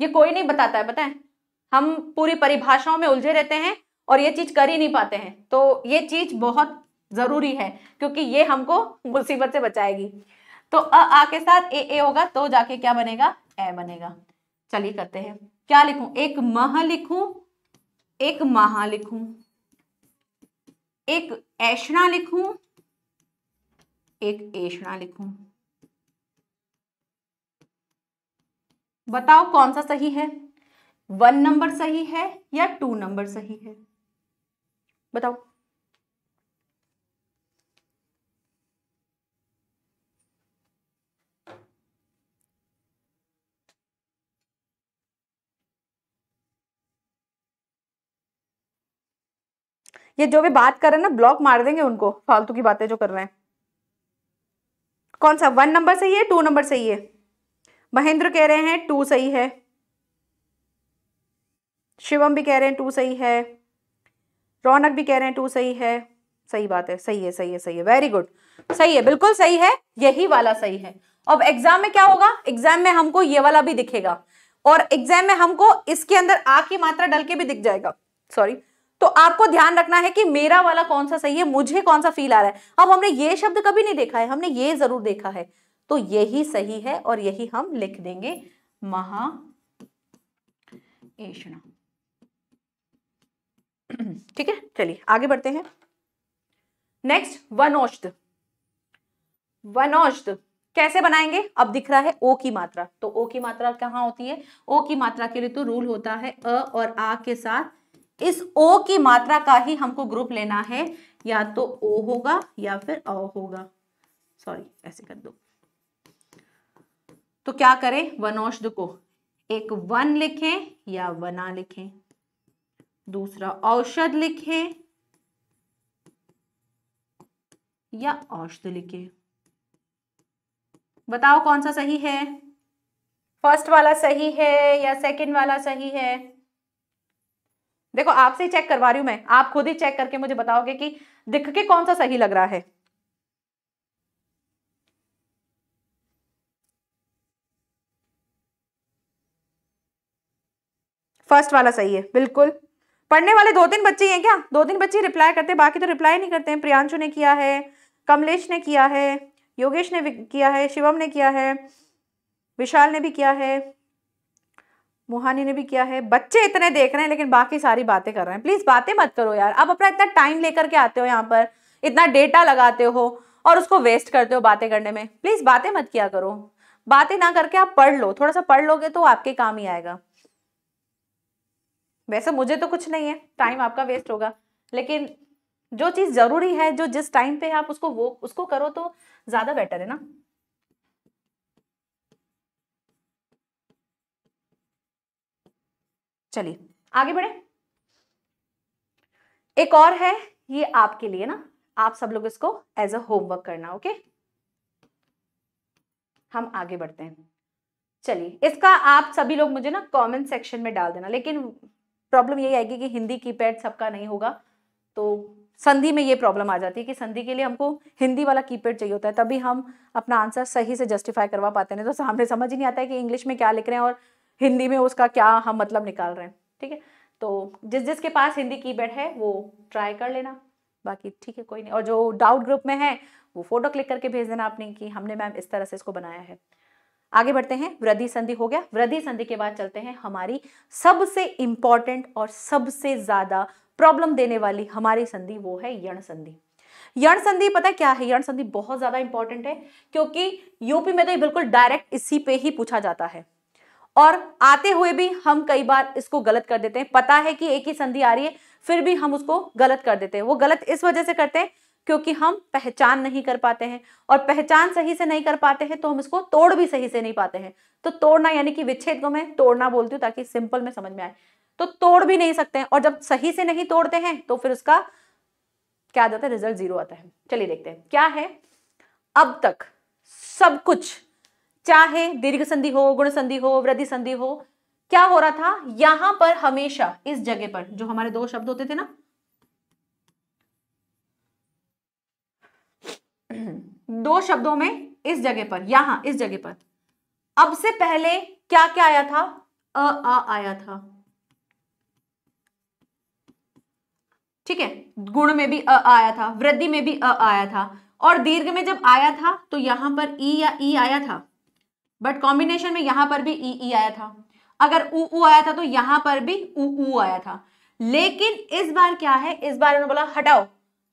ये कोई नहीं बताता है बताएं हम पूरी परिभाषाओं में उलझे रहते हैं और ये चीज कर ही नहीं पाते हैं तो ये चीज बहुत जरूरी है क्योंकि ये हमको मुसीबत से बचाएगी तो अ आ के साथ ए ए होगा तो जाके क्या बनेगा ए बनेगा चलिए करते हैं क्या लिखूं एक मह लिखूं एक महा लिखूं एक ऐशणा लिखूं एक ऐशणा लिखूं बताओ कौन सा सही है वन नंबर सही है या टू नंबर सही है बताओ ये जो भी बात कर रहे हैं ना ब्लॉक मार देंगे उनको फालतू की बातें जो कर रहे हैं कौन सा वन नंबर सही है टू नंबर सही है महेंद्र कह रहे हैं टू सही है शिवम भी कह रहे हैं टू सही है रौनक भी कह रहे हैं टू सही है सही बात है सही है सही है सही है वेरी गुड सही है बिल्कुल सही है यही वाला सही है अब एग्जाम में क्या होगा एग्जाम में हमको ये वाला भी दिखेगा और एग्जाम में हमको इसके अंदर आ की मात्रा डल के भी दिख जाएगा सॉरी तो आपको ध्यान रखना है कि मेरा वाला कौन सा सही है मुझे कौन सा फील आ रहा है अब हमने ये शब्द कभी नहीं देखा है हमने ये जरूर देखा है तो यही सही है और यही हम लिख देंगे महा <clears throat> ठीक है चलिए आगे बढ़ते हैं नेक्स्ट वनौषध वनौषध कैसे बनाएंगे अब दिख रहा है ओ की मात्रा तो ओ की मात्रा कहां होती है ओ की मात्रा के लिए तो रूल होता है अ और आ के साथ इस ओ की मात्रा का ही हमको ग्रुप लेना है या तो ओ होगा या फिर अ होगा सॉरी ऐसे कर दो तो क्या करें वन औषध को एक वन लिखें या वना लिखें दूसरा औषध लिखें या औषध लिखें बताओ कौन सा सही है फर्स्ट वाला सही है या सेकंड वाला सही है देखो आपसे ही चेक करवा रही हूं मैं आप खुद ही चेक करके मुझे बताओगे कि दिख के कौन सा सही लग रहा है फर्स्ट वाला सही है बिल्कुल पढ़ने वाले दो तीन बच्चे हैं क्या दो तीन बच्चे रिप्लाई करते हैं बाकी तो रिप्लाई नहीं करते हैं प्रियांशु ने किया है कमलेश ने किया है योगेश ने किया है शिवम ने किया है विशाल ने भी किया है मोहानी ने भी किया है बच्चे इतने देख रहे हैं लेकिन बाकी सारी बातें कर रहे हैं प्लीज़ बातें मत करो यार आप अपना इतना टाइम लेकर के आते हो यहाँ पर इतना डेटा लगाते हो और उसको वेस्ट करते हो बातें करने में प्लीज़ बातें मत किया करो बातें ना करके आप पढ़ लो थोड़ा सा पढ़ लोगे तो आपके काम ही आएगा वैसे मुझे तो कुछ नहीं है टाइम आपका वेस्ट होगा लेकिन जो चीज़ ज़रूरी है जो जिस टाइम पे आप उसको वो उसको करो तो ज़्यादा बेटर है ना चलिए आगे बढ़े एक और है ये आपके लिए ना आप सब लोग इसको एज अ होमवर्क करना ओके हम आगे बढ़ते हैं चलिए इसका आप सभी लोग मुझे ना कमेंट सेक्शन में डाल देना लेकिन प्रॉब्लम यही आएगी कि हिंदी कीपैड सबका नहीं होगा तो संधि में ये प्रॉब्लम आ जाती है कि संधि के लिए हमको हिंदी वाला कीपैड चाहिए होता है तभी हम अपना आंसर सही से जस्टिफाई करवा पाते हैं तो सामने समझ ही नहीं आता है कि इंग्लिश में क्या लिख रहे हैं और हिंदी में उसका क्या हम मतलब निकाल रहे हैं ठीक है तो जिस जिसके पास हिंदी कीपैड है वो ट्राई कर लेना बाकी ठीक है कोई नहीं और जो डाउट ग्रुप में है वो फोटो क्लिक करके भेज देना आपने कि हमने मैम इस तरह से इसको बनाया है आगे बढ़ते हैं वृद्धि संधि हो गया वृद्धि संधि के बाद चलते हैं हमारी सबसे इंपॉर्टेंट और सबसे ज़्यादा प्रॉब्लम देने वाली हमारी संधि वो है यण संधि यण संधि पता क्या है यण संधि बहुत ज़्यादा इंपॉर्टेंट है क्योंकि यूपी में तो बिल्कुल डायरेक्ट इसी पे ही पूछा जाता है और आते हुए भी हम कई बार इसको गलत कर देते हैं पता है कि एक ही संधि आ रही है फिर भी हम उसको गलत कर देते हैं वो गलत इस वजह से करते हैं क्योंकि हम पहचान नहीं कर पाते हैं और पहचान सही से नहीं कर पाते हैं तो हम इसको तोड़ भी सही से नहीं पाते हैं तो तोड़ना यानी कि विच्छेद को मैं तोड़ना बोलती हूँ ताकि सिंपल में समझ में आए तो तोड़ भी नहीं सकते हैं और जब सही से नहीं तोड़ते हैं तो फिर उसका क्या आ जाता है रिजल्ट जीरो आता है चलिए देखते हैं क्या है अब तक सब कुछ चाहे दीर्घ संधि हो गुण संधि हो वृद्धि संधि हो क्या हो रहा था यहां पर हमेशा इस जगह पर जो हमारे दो शब्द होते थे ना दो शब्दों में इस जगह पर यहां इस जगह पर अब से पहले क्या क्या आया था अ आ आया था ठीक है गुण में भी अ आया था वृद्धि में भी अ आया था और दीर्घ में जब आया था तो यहां पर ई या ई आया था बट कॉम्बिनेशन में यहां पर भी ई ई आया था अगर ऊ ऊ आया था तो यहाँ पर भी ऊ ऊ आया था लेकिन इस बार क्या है इस बार उन्होंने बोला हटाओ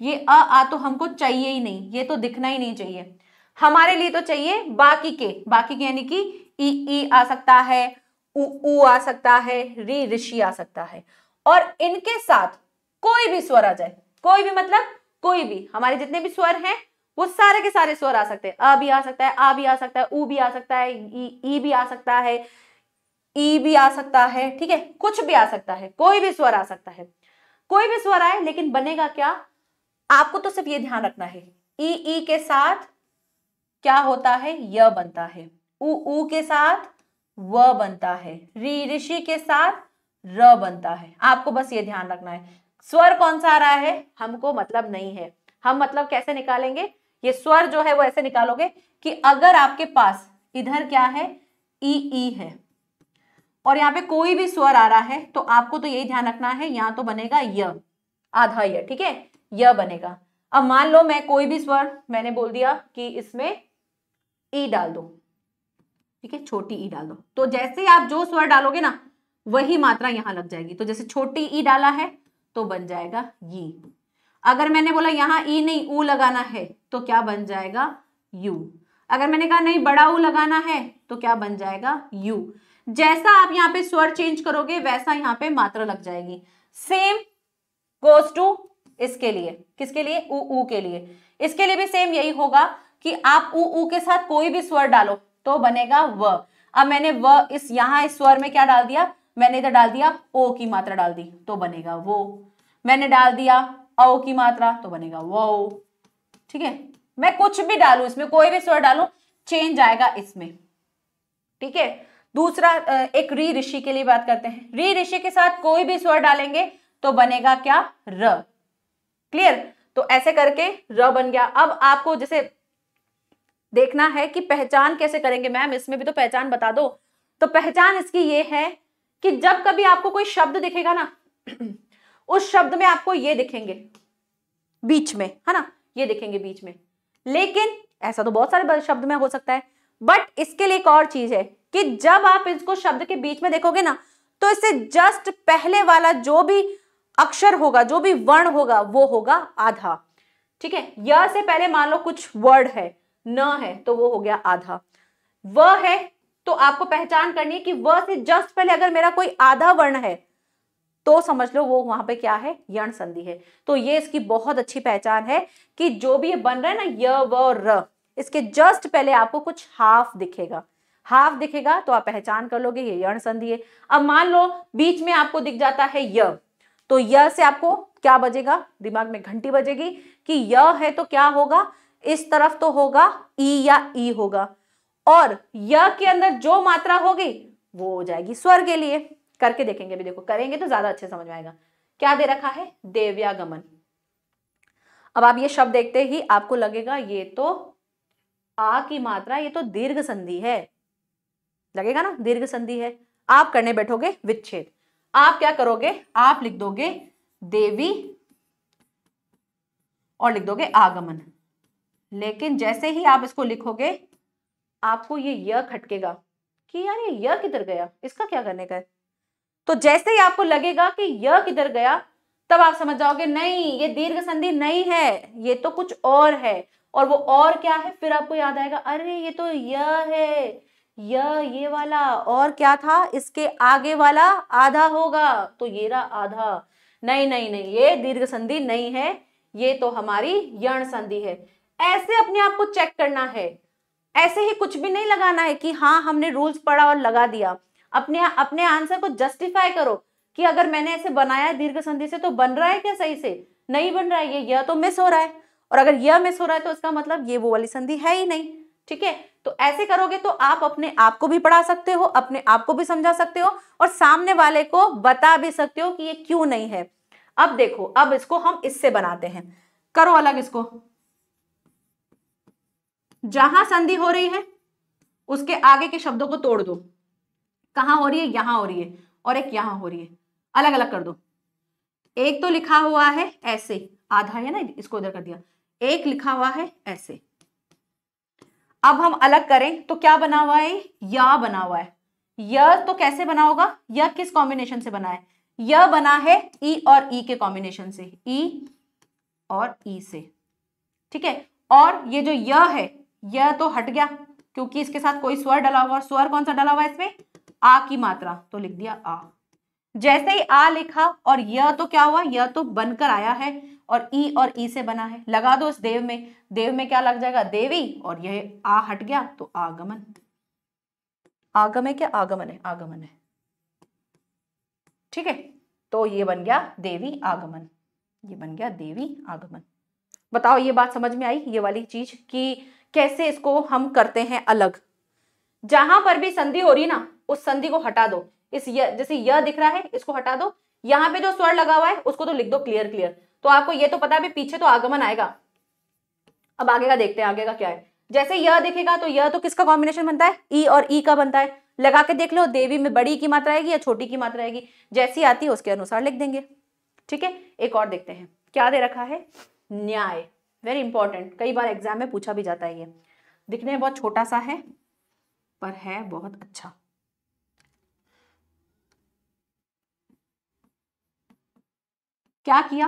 ये अ आ तो हमको चाहिए ही नहीं ये तो दिखना ही नहीं चाहिए हमारे लिए तो चाहिए बाकी के बाकी के यानी कि ई ई आ सकता है उ ऊ आ सकता है री ऋषि आ सकता है और इनके साथ कोई भी स्वर आ जाए कोई भी मतलब कोई भी हमारे जितने भी स्वर हैं वो सारे के सारे स्वर आ सकते हैं अ भी आ सकता है आ भी आ सकता है ऊ भी आ सकता है ई भी आ सकता है ई भी आ सकता है ठीक है कुछ भी आ सकता है कोई भी स्वर आ सकता है कोई भी स्वर आए लेकिन बनेगा क्या आपको तो सिर्फ ये ध्यान रखना है ई ई के साथ क्या होता है य बनता है ऊ ऊ के साथ व बनता है री ऋषि के साथ र बनता है आपको बस ये ध्यान रखना है स्वर कौन सा आ रहा है हमको मतलब नहीं है हम मतलब कैसे निकालेंगे ये स्वर जो है वो ऐसे निकालोगे कि अगर आपके पास इधर क्या है ई ई है और यहाँ पे कोई भी स्वर आ रहा है तो आपको तो यही ध्यान रखना है यहाँ तो बनेगा य आधा य ठीक है य बनेगा अब मान लो मैं कोई भी स्वर मैंने बोल दिया कि इसमें ई डाल दो ठीक है छोटी ई डाल दो तो जैसे आप जो स्वर डालोगे ना वही मात्रा यहां लग जाएगी तो जैसे छोटी ई डाला है तो बन जाएगा ई अगर मैंने बोला यहाँ ई नहीं ऊ लगाना है तो क्या बन जाएगा यू अगर मैंने कहा नहीं बड़ा ऊ लगाना है तो क्या बन जाएगा यू जैसा आप यहाँ पे स्वर चेंज करोगे वैसा यहाँ पे मात्रा लग जाएगी सेम गोस टू इसके लिए किसके लिए ऊ ऊ के लिए इसके लिए भी सेम यही होगा कि आप ऊ ऊ के साथ कोई भी स्वर डालो तो बनेगा व अब मैंने व इस यहां इस स्वर में क्या डाल दिया मैंने इधर डाल दिया ओ की मात्रा डाल दी तो बनेगा वो मैंने डाल दिया औ की मात्रा तो बनेगा वो ठीक है मैं कुछ भी डालू इसमें कोई भी स्वर डालू चेंज आएगा इसमें ठीक है दूसरा एक री ऋषि के लिए बात करते हैं री ऋषि के साथ कोई भी स्वर डालेंगे तो बनेगा क्या र क्लियर तो ऐसे करके र बन गया अब आपको जैसे देखना है कि पहचान कैसे करेंगे मैम इसमें भी तो पहचान बता दो तो पहचान इसकी ये है कि जब कभी आपको कोई शब्द दिखेगा ना उस शब्द में आपको ये दिखेंगे बीच में है ना ये दिखेंगे बीच में लेकिन ऐसा तो बहुत सारे शब्द में हो सकता है बट इसके लिए एक और चीज है कि जब आप इसको शब्द के बीच में देखोगे ना तो इससे जस्ट पहले वाला जो भी अक्षर होगा जो भी वर्ण होगा वो होगा आधा ठीक है य से पहले मान लो कुछ वर्ड है न है तो वो हो गया आधा व है तो आपको पहचान करनी है कि व से जस्ट पहले अगर मेरा कोई आधा वर्ण है तो समझ लो वो वहां पे क्या है यण संधि है तो ये इसकी बहुत अच्छी पहचान है कि जो भी ये बन रहा है ना य व र इसके जस्ट पहले आपको कुछ हाफ दिखेगा हाफ दिखेगा तो आप पहचान कर लोगे ये यण संधि है अब मान लो बीच में आपको दिख जाता है य तो य से आपको क्या बजेगा दिमाग में घंटी बजेगी कि य है तो क्या होगा इस तरफ तो होगा ई या ई होगा और य के अंदर जो मात्रा होगी वो हो जाएगी स्वर के लिए करके देखेंगे अभी देखो करेंगे तो ज्यादा अच्छे समझ में आएगा क्या दे रखा है देव्यागमन अब आप ये शब्द देखते ही आपको लगेगा ये तो आ की मात्रा ये तो दीर्घ संधि है लगेगा ना दीर्घ संधि है आप करने बैठोगे विच्छेद आप क्या करोगे आप लिख दोगे देवी और लिख दोगे आगमन लेकिन जैसे ही आप इसको लिखोगे आपको ये य खटकेगा कि यार ये य किधर गया इसका क्या करने का है तो जैसे ही आपको लगेगा कि यह किधर गया तब आप समझ जाओगे नहीं ये दीर्घ संधि नहीं है ये तो कुछ और है और वो और क्या है फिर आपको याद आएगा अरे ये तो यह है यह ये वाला और क्या था इसके आगे वाला आधा होगा तो ये रहा आधा नहीं नहीं नहीं ये दीर्घ संधि नहीं है ये तो हमारी यण संधि है ऐसे अपने आप को चेक करना है ऐसे ही कुछ भी नहीं लगाना है कि हाँ हमने रूल्स पढ़ा और लगा दिया अपने अपने आंसर को जस्टिफाई करो कि अगर मैंने ऐसे बनाया दीर्घ संधि से तो बन रहा है क्या सही से नहीं बन रहा है ये यह तो मिस हो रहा है और अगर यह मिस हो रहा है तो इसका मतलब ये वो वाली संधि है ही नहीं ठीक है तो ऐसे करोगे तो आप अपने आप को भी पढ़ा सकते हो अपने आप को भी समझा सकते हो और सामने वाले को बता भी सकते हो कि ये क्यों नहीं है अब देखो अब इसको हम इससे बनाते हैं करो अलग इसको जहां संधि हो रही है उसके आगे के शब्दों को तोड़ दो कहाँ हो रही है यहां हो रही है और एक यहां हो रही है अलग अलग कर दो एक तो लिखा हुआ है ऐसे आधा है ना इसको उधर कर दिया एक लिखा हुआ है ऐसे अब हम अलग करें तो क्या बना हुआ है या बना हुआ है य तो कैसे बना होगा यह किस कॉम्बिनेशन से बना है यह बना है ई e और ई e के कॉम्बिनेशन से ई e और ई e से ठीक है और ये जो य है यह तो हट गया क्योंकि इसके साथ कोई स्वर डला हुआ और स्वर कौन सा डला हुआ है इसमें आ की मात्रा तो लिख दिया आ जैसे ही आ लिखा और यह तो क्या हुआ यह तो बनकर आया है और ई और ई से बना है लगा दो इस देव में देव में क्या लग जाएगा देवी और यह आ हट गया तो आगमन आगम है क्या आगमन है आगमन है ठीक है तो ये बन गया देवी आगमन ये बन गया देवी आगमन बताओ ये बात समझ में आई ये वाली चीज कि कैसे इसको हम करते हैं अलग जहां पर भी संधि हो रही है ना उस संधि को हटा दो इस य जैसे य दिख रहा है इसको हटा दो यहाँ पे जो स्वर लगा हुआ है उसको तो लिख दो क्लियर क्लियर तो आपको ये तो पता है पीछे तो आगमन आएगा अब आगे का देखते हैं आगे का क्या है जैसे यह दिखेगा तो यह तो किसका कॉम्बिनेशन बनता है ई e और ई e का बनता है लगा के देख लो देवी में बड़ी की मात्रा आएगी या छोटी की मात्रा आएगी जैसी आती है उसके अनुसार लिख देंगे ठीक है एक और देखते हैं क्या दे रखा है न्याय वेरी इंपॉर्टेंट कई बार एग्जाम में पूछा भी जाता है ये दिखने में बहुत छोटा सा है पर है बहुत अच्छा क्या किया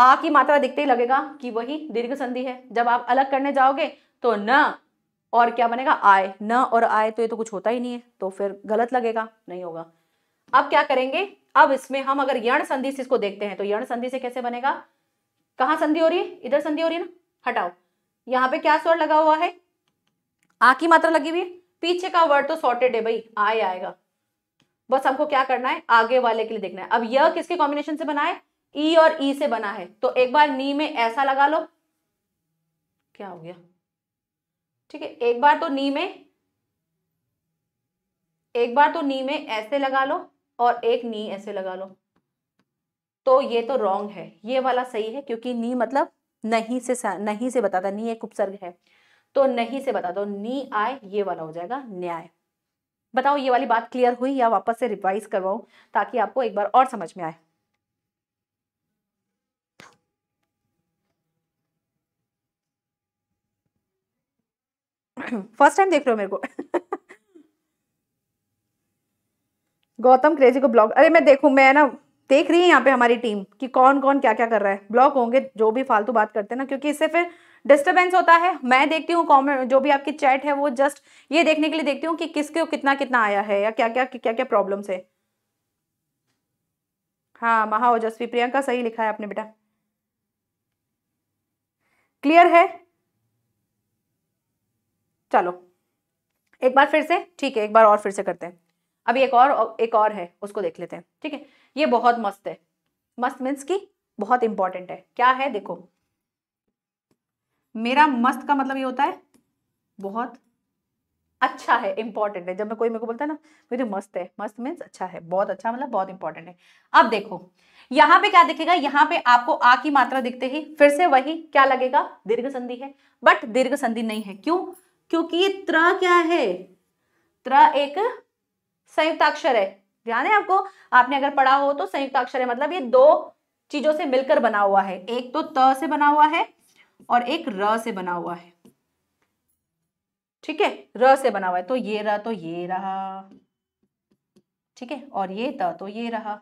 आ की मात्रा दिखते ही लगेगा कि वही दीर्घ संधि है जब आप अलग करने जाओगे तो न और क्या बनेगा आय न और आय तो ये तो कुछ होता ही नहीं है तो फिर गलत लगेगा नहीं होगा अब क्या करेंगे अब इसमें हम अगर यण संधि से इसको देखते हैं तो यण संधि से कैसे बनेगा कहां संधि हो रही है इधर संधि हो रही है ना हटाओ यहाँ पे क्या स्वर लगा हुआ है आ की मात्रा लगी हुई है पीछे का वर्ड तो सॉर्टेड है भाई आए आएगा बस हमको क्या करना है आगे वाले के लिए देखना है अब यह किसके कॉम्बिनेशन से बना है ई e और ई e से बना है तो एक बार नी में ऐसा लगा लो क्या हो गया ठीक है एक बार तो नी में एक बार तो नी में ऐसे लगा लो और एक नी ऐसे लगा लो तो ये तो रॉन्ग है ये वाला सही है क्योंकि नी मतलब नहीं से नहीं से बताता नी एक उपसर्ग है तो नहीं से बता दो नी आय ये वाला हो जाएगा न्याय बताओ ये वाली बात क्लियर हुई या वापस से रिवाइज करवाऊं ताकि आपको एक बार और समझ में आए फर्स्ट टाइम देख रहे हो मेरे को गौतम क्रेजी को ब्लॉक अरे मैं देखू मैं ना देख रही है यहाँ पे हमारी टीम कि कौन कौन क्या क्या कर रहा है ब्लॉक होंगे जो भी फालतू बात करते हैं ना क्योंकि इससे फिर डिस्टर्बेंस होता है मैं देखती हूँ कॉमेंट जो भी आपकी चैट है वो जस्ट ये देखने के लिए देखती हूँ कि किसके कितना कितना आया है या क्या क्या क्या क्या प्रॉब्लम्स है हाँ महा ओजस्वी प्रियंका सही लिखा है आपने बेटा क्लियर है चलो एक बार फिर से ठीक है एक बार और फिर से करते हैं अभी एक और एक और है उसको देख लेते हैं ठीक है ये बहुत मस्त है मस्त मीन्स की बहुत इंपॉर्टेंट है क्या है देखो मेरा मस्त का मतलब ये होता है बहुत अच्छा है इंपॉर्टेंट है जब मैं कोई मेरे को बोलता है ना मेरे मस्त है मस्त मीन्स अच्छा है बहुत अच्छा मतलब बहुत इंपॉर्टेंट है अब देखो यहाँ पे क्या दिखेगा यहाँ पे आपको आ की मात्रा दिखते ही फिर से वही क्या लगेगा दीर्घ संधि है बट दीर्घ संधि नहीं है क्यों क्योंकि ये त्र क्या है त्र एक संयुक्त अक्षर है ध्यान है आपको आपने अगर पढ़ा हो तो संयुक्त अक्षर है मतलब ये दो चीजों से मिलकर बना हुआ है एक तो त से बना हुआ है और एक र से बना हुआ है ठीक है र से बना हुआ है तो ये र तो ये रहा ठीक है और ये त तो ये रहा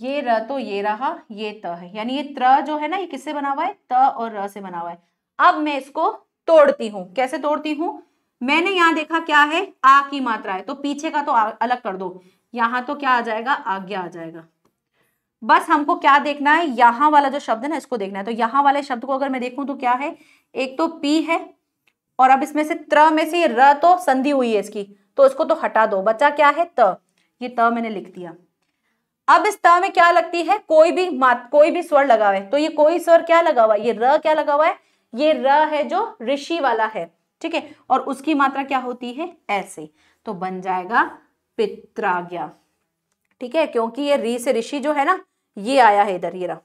ये र तो ये रहा ये त है यानी ये त्र जो है ना ये किससे बना हुआ है त और र से बना हुआ है अब मैं इसको तोड़ती हूं कैसे तोड़ती हूं मैंने यहां देखा क्या है आ की मात्रा है तो पीछे का तो अलग कर दो यहां तो क्या आ जाएगा आज्ञा आ जाएगा बस हमको क्या देखना है यहाँ वाला जो शब्द है ना इसको देखना है तो यहाँ वाले शब्द को अगर मैं देखूँ तो क्या है एक तो पी है और अब इसमें से त्र में से र तो संधि हुई है इसकी तो इसको तो हटा दो बच्चा क्या है त ये त मैंने लिख दिया अब इस त में क्या लगती है कोई भी मात कोई भी स्वर लगा हुआ है तो ये कोई स्वर क्या लगा हुआ है ये र क्या लगा हुआ है ये र है जो ऋषि वाला है ठीक है और उसकी मात्रा क्या होती है ऐसे तो बन जाएगा पित्राज्ञा ठीक है क्योंकि ये री से ऋषि जो है ना ये आया है इधर ये रहा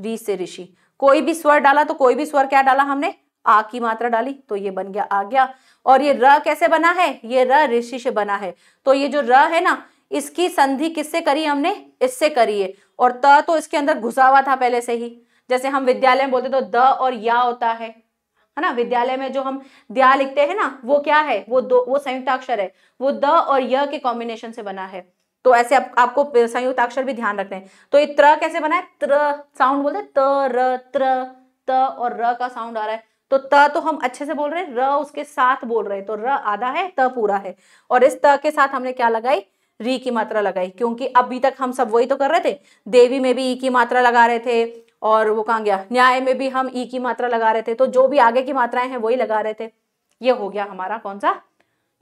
री से ऋषि कोई भी स्वर डाला तो कोई भी स्वर क्या डाला हमने आ की मात्रा डाली तो ये बन गया आ गया और ये र कैसे बना है ये र ऋषि से बना है तो ये जो र है ना इसकी संधि किससे करी हमने इससे करी है और त तो इसके अंदर घुसा हुआ था पहले से ही जैसे हम विद्यालय में बोलते तो द और या होता है है ना विद्यालय में जो हम दया लिखते हैं ना वो क्या है वो दो वो संयुक्ताक्षर है वो द और य के कॉम्बिनेशन से बना है तो ऐसे आप, आपको संयुक्त अक्षर भी ध्यान रखने है तो ये त्र कैसे बना है त्र साउंड बोलते त र त्र त और र का साउंड आ रहा है तो त तो हम अच्छे से बोल रहे हैं र उसके साथ बोल रहे हैं तो र आधा है त पूरा है और इस त के साथ हमने क्या लगाई री की मात्रा लगाई क्योंकि अभी तक हम सब वही तो कर रहे थे देवी में भी ई की मात्रा लगा रहे थे और वो कहा गया न्याय में भी हम ई की मात्रा लगा रहे थे तो जो भी आगे की मात्राएं हैं वही लगा रहे थे ये हो गया हमारा कौन सा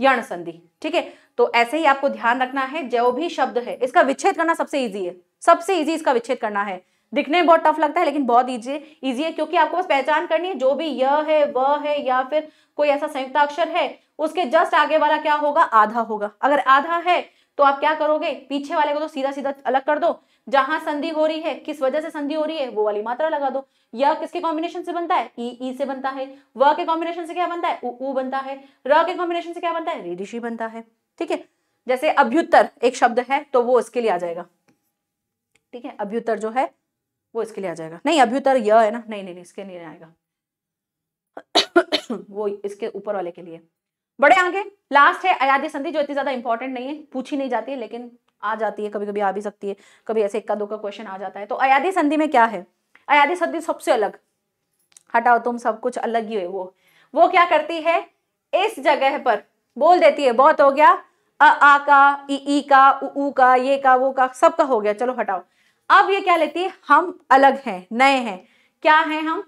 यण संधि ठीक है तो ऐसे ही आपको ध्यान रखना है जो भी शब्द है इसका विच्छेद करना सबसे ईजी है सबसे ईजी इसका विच्छेद करना है दिखने में बहुत टफ लगता है लेकिन बहुत ईजी ईजी है क्योंकि आपको बस पहचान करनी है जो भी यह है वह है या फिर कोई ऐसा संयुक्त अक्षर है उसके जस्ट आगे वाला क्या होगा आधा होगा अगर आधा है तो आप क्या करोगे पीछे वाले को तो सीधा सीधा अलग कर दो जहां संधि हो रही है किस वजह से संधि हो रही है वो वाली मात्रा लगा दो यह किसके कॉम्बिनेशन से बनता है ई e, ई e से बनता है व के कॉम्बिनेशन से क्या बनता है उ, उ बनता है र के कॉम्बिनेशन से क्या बनता है ऋषि बनता है ठीक है जैसे अभ्युत्तर एक शब्द है तो वो इसके लिए आ जाएगा ठीक है अभ्युत्तर जो है वो इसके लिए आ जाएगा नहीं अभ्युत्तर यह है ना नहीं नहीं नहीं इसके नहीं आएगा <coughs> वो इसके ऊपर वाले के लिए बड़े आगे लास्ट है अयाध्य संधि जो इतनी ज्यादा इंपॉर्टेंट नहीं है पूछी नहीं जाती है लेकिन आ जाती है कभी कभी आ भी सकती है कभी ऐसे इक्का दो का क्वेश्चन आ जाता है तो अयाध्य संधि में क्या है अयाध्य संधि सबसे अलग हटाओ तुम सब कुछ अलग ही है वो वो क्या करती है इस जगह पर बोल देती है बहुत हो गया अ आ का ई ई का उ, का ये का वो का सबका हो गया चलो हटाओ अब ये क्या लेती है हम अलग हैं नए हैं क्या हैं हम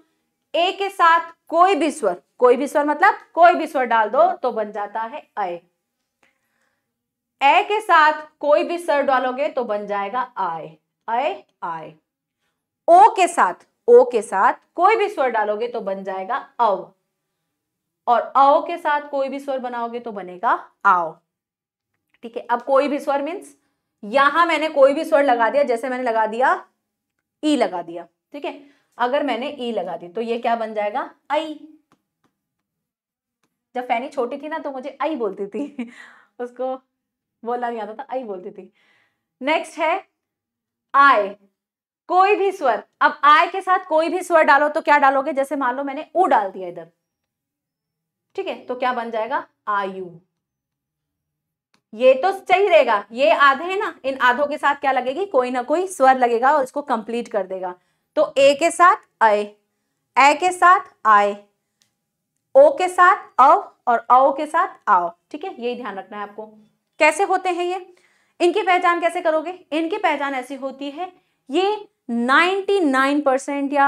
ए के साथ कोई भी स्वर कोई भी स्वर मतलब कोई भी स्वर डाल दो तो बन जाता है अय ए के साथ कोई भी स्वर डालोगे तो बन जाएगा आय अय आय ओ के साथ ओ के साथ कोई भी स्वर डालोगे तो बन जाएगा अव और आओ के साथ कोई भी स्वर बनाओगे तो बनेगा आओ ठीक है अब कोई भी स्वर मीन्स यहां मैंने कोई भी स्वर लगा दिया जैसे मैंने लगा दिया ई लगा दिया ठीक है अगर मैंने ई लगा दी तो ये क्या बन जाएगा आई जब फैनी छोटी थी ना तो मुझे आई बोलती थी <laughs> उसको बोला नहीं आता था आई बोलती थी नेक्स्ट है आय कोई भी स्वर अब आय के साथ कोई भी स्वर डालो तो क्या डालोगे जैसे मान लो मैंने ऊ डाल दिया इधर ठीक है तो क्या बन जाएगा आयु ये तो सही रहेगा ये आधे है ना इन आधों के साथ क्या लगेगी कोई ना कोई स्वर लगेगा और इसको कंप्लीट कर देगा तो ए के साथ अय ए के साथ आय ओ के साथ अव और औ के साथ आओ ठीक है यही ध्यान रखना है आपको कैसे होते हैं ये इनकी पहचान कैसे करोगे इनकी पहचान ऐसी होती है ये 99 परसेंट या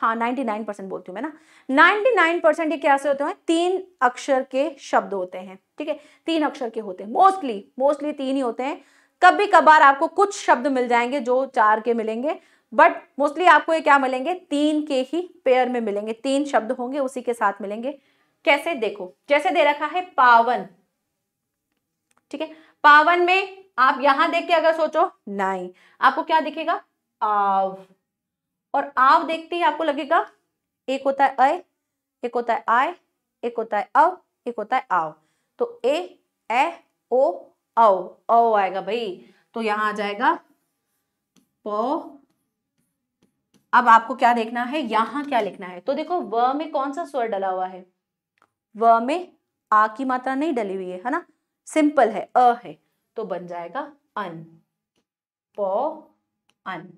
हाँ 99 परसेंट बोलती हूँ मैं ना 99% ये क्या से होते हैं तीन अक्षर के शब्द होते हैं ठीक है तीन अक्षर के होते हैं मोस्टली मोस्टली तीन ही होते हैं कभी कभार आपको कुछ शब्द मिल जाएंगे जो चार के मिलेंगे बट मोस्टली आपको ये क्या मिलेंगे तीन के ही पेयर में मिलेंगे तीन शब्द होंगे उसी के साथ मिलेंगे कैसे देखो जैसे दे रखा है पावन ठीक है पावन में आप यहां देख के अगर सोचो नाइन आपको क्या दिखेगा आव और आव देखते ही आपको लगेगा एक होता है अय एक होता है आय एक होता है अव एक होता है आव तो ए ए ओ औ औ आएगा भाई तो यहां आ जाएगा पो अब आपको क्या देखना है यहां क्या लिखना है तो देखो व में कौन सा स्वर डला हुआ है व में आ की मात्रा नहीं डली हुई है ना सिंपल है अ है तो बन जाएगा अन पो अन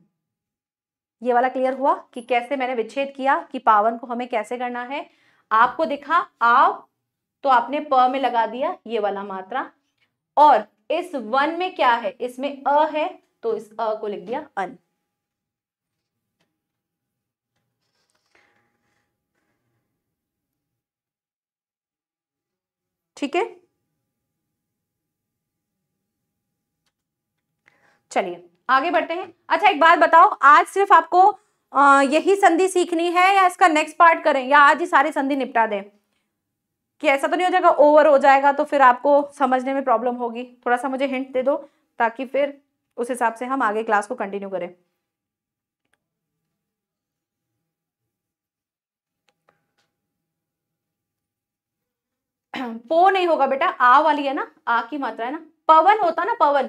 ये वाला क्लियर हुआ कि कैसे मैंने विच्छेद किया कि पावन को हमें कैसे करना है आपको दिखा आव तो आपने प में लगा दिया ये वाला मात्रा और इस वन में क्या है इसमें अ है तो इस अ को लिख दिया अन ठीक है चलिए आगे बढ़ते हैं अच्छा एक बात बताओ आज सिर्फ आपको यही संधि सीखनी है या इसका नेक्स्ट पार्ट करें या आज ही सारी संधि निपटा दें कि ऐसा तो नहीं हो जाएगा ओवर हो जाएगा तो फिर आपको समझने में प्रॉब्लम होगी थोड़ा सा मुझे हिंट दे दो ताकि फिर उस हिसाब से हम आगे क्लास को कंटिन्यू करें <clears throat> पो नहीं होगा बेटा आ वाली है ना आ की मात्रा है ना पवन होता ना पवन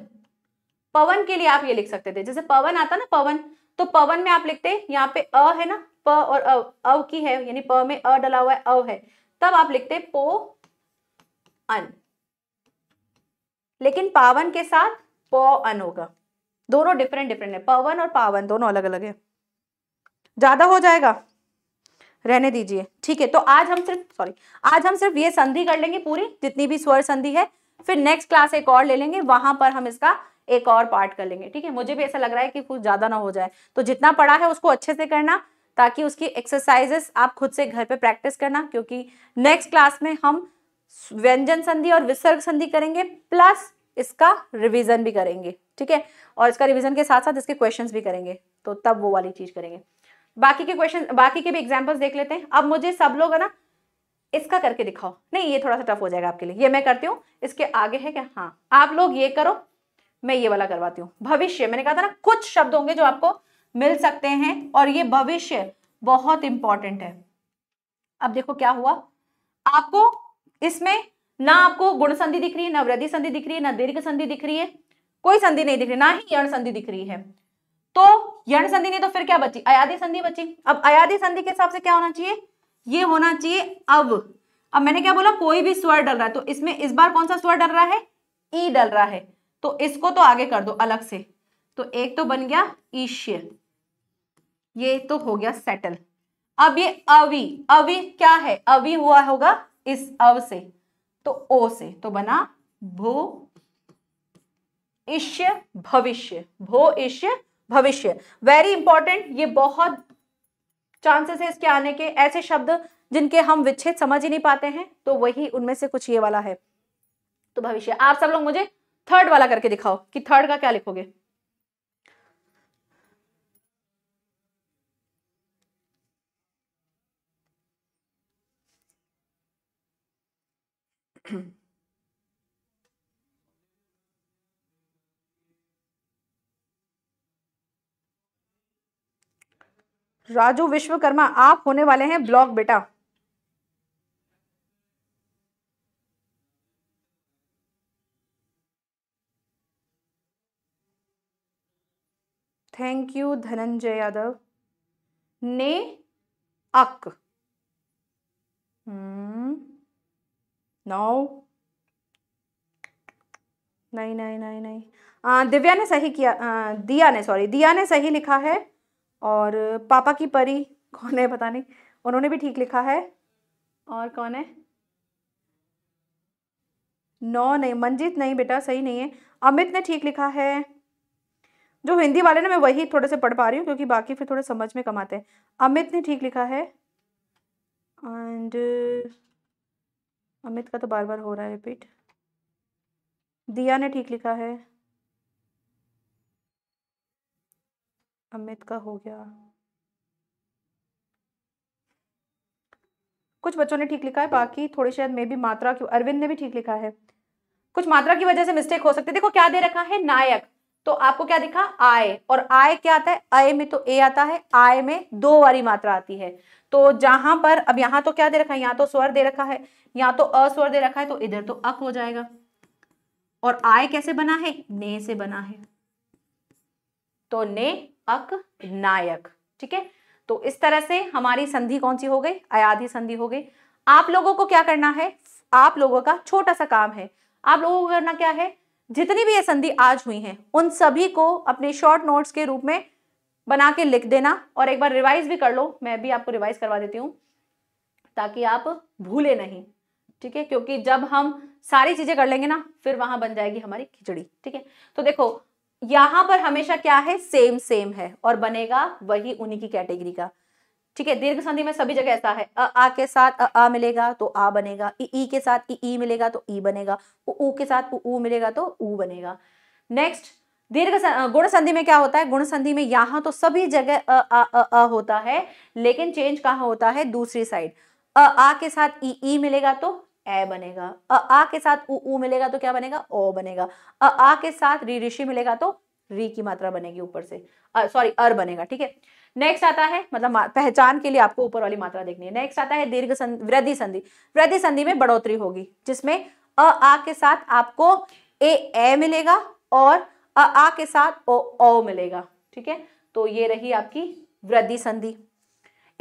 पवन के लिए आप ये लिख सकते थे जैसे पवन आता ना पवन तो पवन में आप लिखते यहाँ पे अ है ना प और अव अव की है यानी प में अ डला हुआ है अव है तब आप लिखते पो अन लेकिन पावन के साथ प अन होगा दोनों डिफरेंट डिफरेंट है पवन और पावन दोनों अलग अलग है ज्यादा हो जाएगा रहने दीजिए ठीक है तो आज हम सिर्फ सॉरी आज हम सिर्फ ये संधि कर लेंगे पूरी जितनी भी स्वर संधि है फिर नेक्स्ट क्लास एक और ले लेंगे वहां पर हम इसका एक और पार्ट कर लेंगे ठीक है मुझे भी ऐसा लग रहा है कि कुछ ज़्यादा ना हो जाए तो जितना पढ़ा है उसको अच्छे से करना ताकि उसकी एक्सरसाइजेस आप खुद से घर पे प्रैक्टिस करना क्योंकि नेक्स्ट क्लास में हम व्यंजन संधि और विसर्ग संधि करेंगे प्लस इसका रिवीजन भी करेंगे ठीक है और इसका रिवीजन के साथ साथ इसके क्वेश्चंस भी करेंगे तो तब वो वाली चीज करेंगे बाकी के क्वेश्चन बाकी के भी एग्जाम्पल्स देख लेते हैं अब मुझे सब लोग है ना इसका करके दिखाओ नहीं ये थोड़ा सा टफ हो जाएगा आपके लिए ये मैं करती हूँ इसके आगे है क्या हाँ आप लोग ये करो मैं ये वाला करवाती हूँ भविष्य मैंने कहा था ना कुछ शब्द होंगे जो आपको मिल सकते हैं और ये भविष्य बहुत इंपॉर्टेंट है अब देखो क्या हुआ आपको इसमें ना आपको गुण संधि दिख रही है ना वृद्धि संधि दिख रही है ना दीर्घ संधि दिख रही है कोई संधि नहीं दिख रही ना ही यण संधि दिख रही है तो यण संधि नहीं तो फिर क्या बची अयाधी संधि बची अब अयाधी संधि के हिसाब से क्या होना चाहिए ये होना चाहिए अब अब मैंने क्या बोला कोई भी स्वर डल रहा है तो इसमें इस बार कौन सा स्वर डल रहा है ई डल रहा है तो इसको तो आगे कर दो अलग से तो एक तो बन गया ईश्य ये तो हो गया सेटल अब ये अवि अवि क्या है अवि हुआ होगा इस अव से तो ओ से तो बना भू इष्य भविष्य भो ईश्य भविष्य वेरी इंपॉर्टेंट ये बहुत चांसेस है इसके आने के ऐसे शब्द जिनके हम विच्छेद समझ ही नहीं पाते हैं तो वही उनमें से कुछ ये वाला है तो भविष्य आप सब लोग मुझे थर्ड वाला करके दिखाओ कि थर्ड का क्या लिखोगे राजू विश्वकर्मा आप होने वाले हैं ब्लॉक बेटा थैंक यू धनंजय यादव ने अक नौ नहीं नहीं नहीं नहीं दिव्या ने सही किया आ, दिया ने सॉरी दिया ने सही लिखा है और पापा की परी कौन है पता नहीं उन्होंने भी ठीक लिखा है और कौन है नौ नहीं मंजीत नहीं बेटा सही नहीं है अमित ने ठीक लिखा है जो हिंदी वाले ना मैं वही थोड़े से पढ़ पा रही हूँ क्योंकि बाकी फिर थोड़े समझ में कमाते हैं अमित ने ठीक लिखा है एंड अमित का तो बार बार हो रहा है रिपीट दिया ने ठीक लिखा है अमित का हो गया कुछ बच्चों ने ठीक लिखा है बाकी थोड़ी शायद मे भी मात्रा की अरविंद ने भी ठीक लिखा है कुछ मात्रा की वजह से मिस्टेक हो सकती है देखो क्या दे रखा है नायक तो आपको क्या दिखा आय और आय क्या आता है आय में तो ए आता है आय में दो वाली मात्रा आती है तो जहां पर अब यहां तो क्या दे रखा है यहां तो स्वर दे रखा है यहाँ तो अस्वर दे रखा है तो इधर तो अक हो जाएगा और आय कैसे बना है ने से बना है तो ने अक नायक ठीक है तो इस तरह से हमारी संधि कौन सी हो गई अयाधी संधि हो गई आप लोगों को क्या करना है आप लोगों का छोटा सा काम है आप लोगों को करना क्या है जितनी भी ये संधि आज हुई हैं उन सभी को अपने शॉर्ट नोट्स के रूप में बना के लिख देना और एक बार रिवाइज भी कर लो मैं भी आपको रिवाइज करवा देती हूँ ताकि आप भूले नहीं ठीक है क्योंकि जब हम सारी चीजें कर लेंगे ना फिर वहां बन जाएगी हमारी खिचड़ी ठीक है तो देखो यहां पर हमेशा क्या है सेम सेम है और बनेगा वही उन्हीं की कैटेगरी का ठीक है दीर्घ संधि में सभी जगह ऐसा है अ आ के साथ अ आ मिलेगा तो आ बनेगा ई ई के साथ ई ई मिलेगा तो ई बनेगा उ ऊ के साथ उ ऊ मिलेगा तो ऊ बनेगा नेक्स्ट दीर्घ गुण संधि में क्या होता है गुण संधि में यहां तो सभी जगह अ आ अ अ होता है लेकिन चेंज कहाँ होता है दूसरी साइड अ आ के साथ ई ई मिलेगा तो ए बनेगा अ आ के साथ उ ऊ मिलेगा तो क्या बनेगा ओ बनेगा अ आ के साथ री ऋषि मिलेगा तो री की मात्रा बनेगी ऊपर से सॉरी अर बनेगा ठीक है नेक्स्ट आता है मतलब पहचान के लिए आपको ऊपर वाली मात्रा देखनी है नेक्स्ट आता है दीर्घ संधि वृद्धि संधि वृद्धि संधि में बढ़ोतरी होगी जिसमें अ आ के साथ आपको ए ए मिलेगा और अ आ के साथ ओ ओ मिलेगा ठीक है तो ये रही आपकी वृद्धि संधि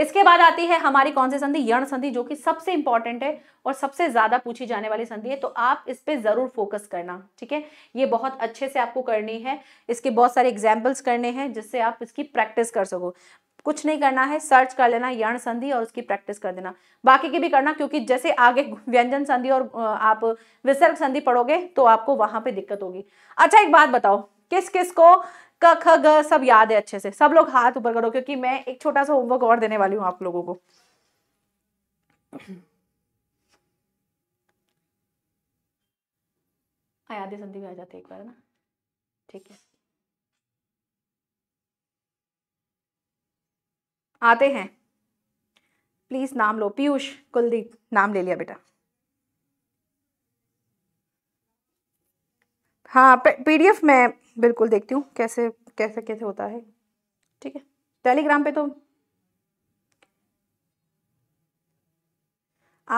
इसके बाद आती है हमारी कौन सी संधि यण संधि जो कि सबसे इंपॉर्टेंट है और सबसे ज्यादा पूछी जाने वाली संधि है तो आप इस पर जरूर फोकस करना ठीक है ये बहुत अच्छे से आपको करनी है इसके बहुत सारे एग्जाम्पल्स करने हैं जिससे आप इसकी प्रैक्टिस कर सको कुछ नहीं करना है सर्च कर लेना यण संधि और उसकी प्रैक्टिस कर देना बाकी की भी करना क्योंकि जैसे आगे व्यंजन संधि और आप विसर्ग संधि पढ़ोगे तो आपको वहां पे दिक्कत होगी अच्छा एक बात बताओ किस किस को क ख ग सब याद है अच्छे से सब लोग हाथ ऊपर करो क्योंकि मैं एक छोटा सा होमवर्क और देने वाली हूँ आप लोगों को हाँ, आयादी संधि भी आ जाती है एक बार ना ठीक है आते हैं प्लीज नाम लो पीयूष कुलदीप नाम ले लिया बेटा हाँ पीडीएफ मैं बिल्कुल देखती हूँ कैसे कैसे कैसे होता है ठीक है टेलीग्राम पे तो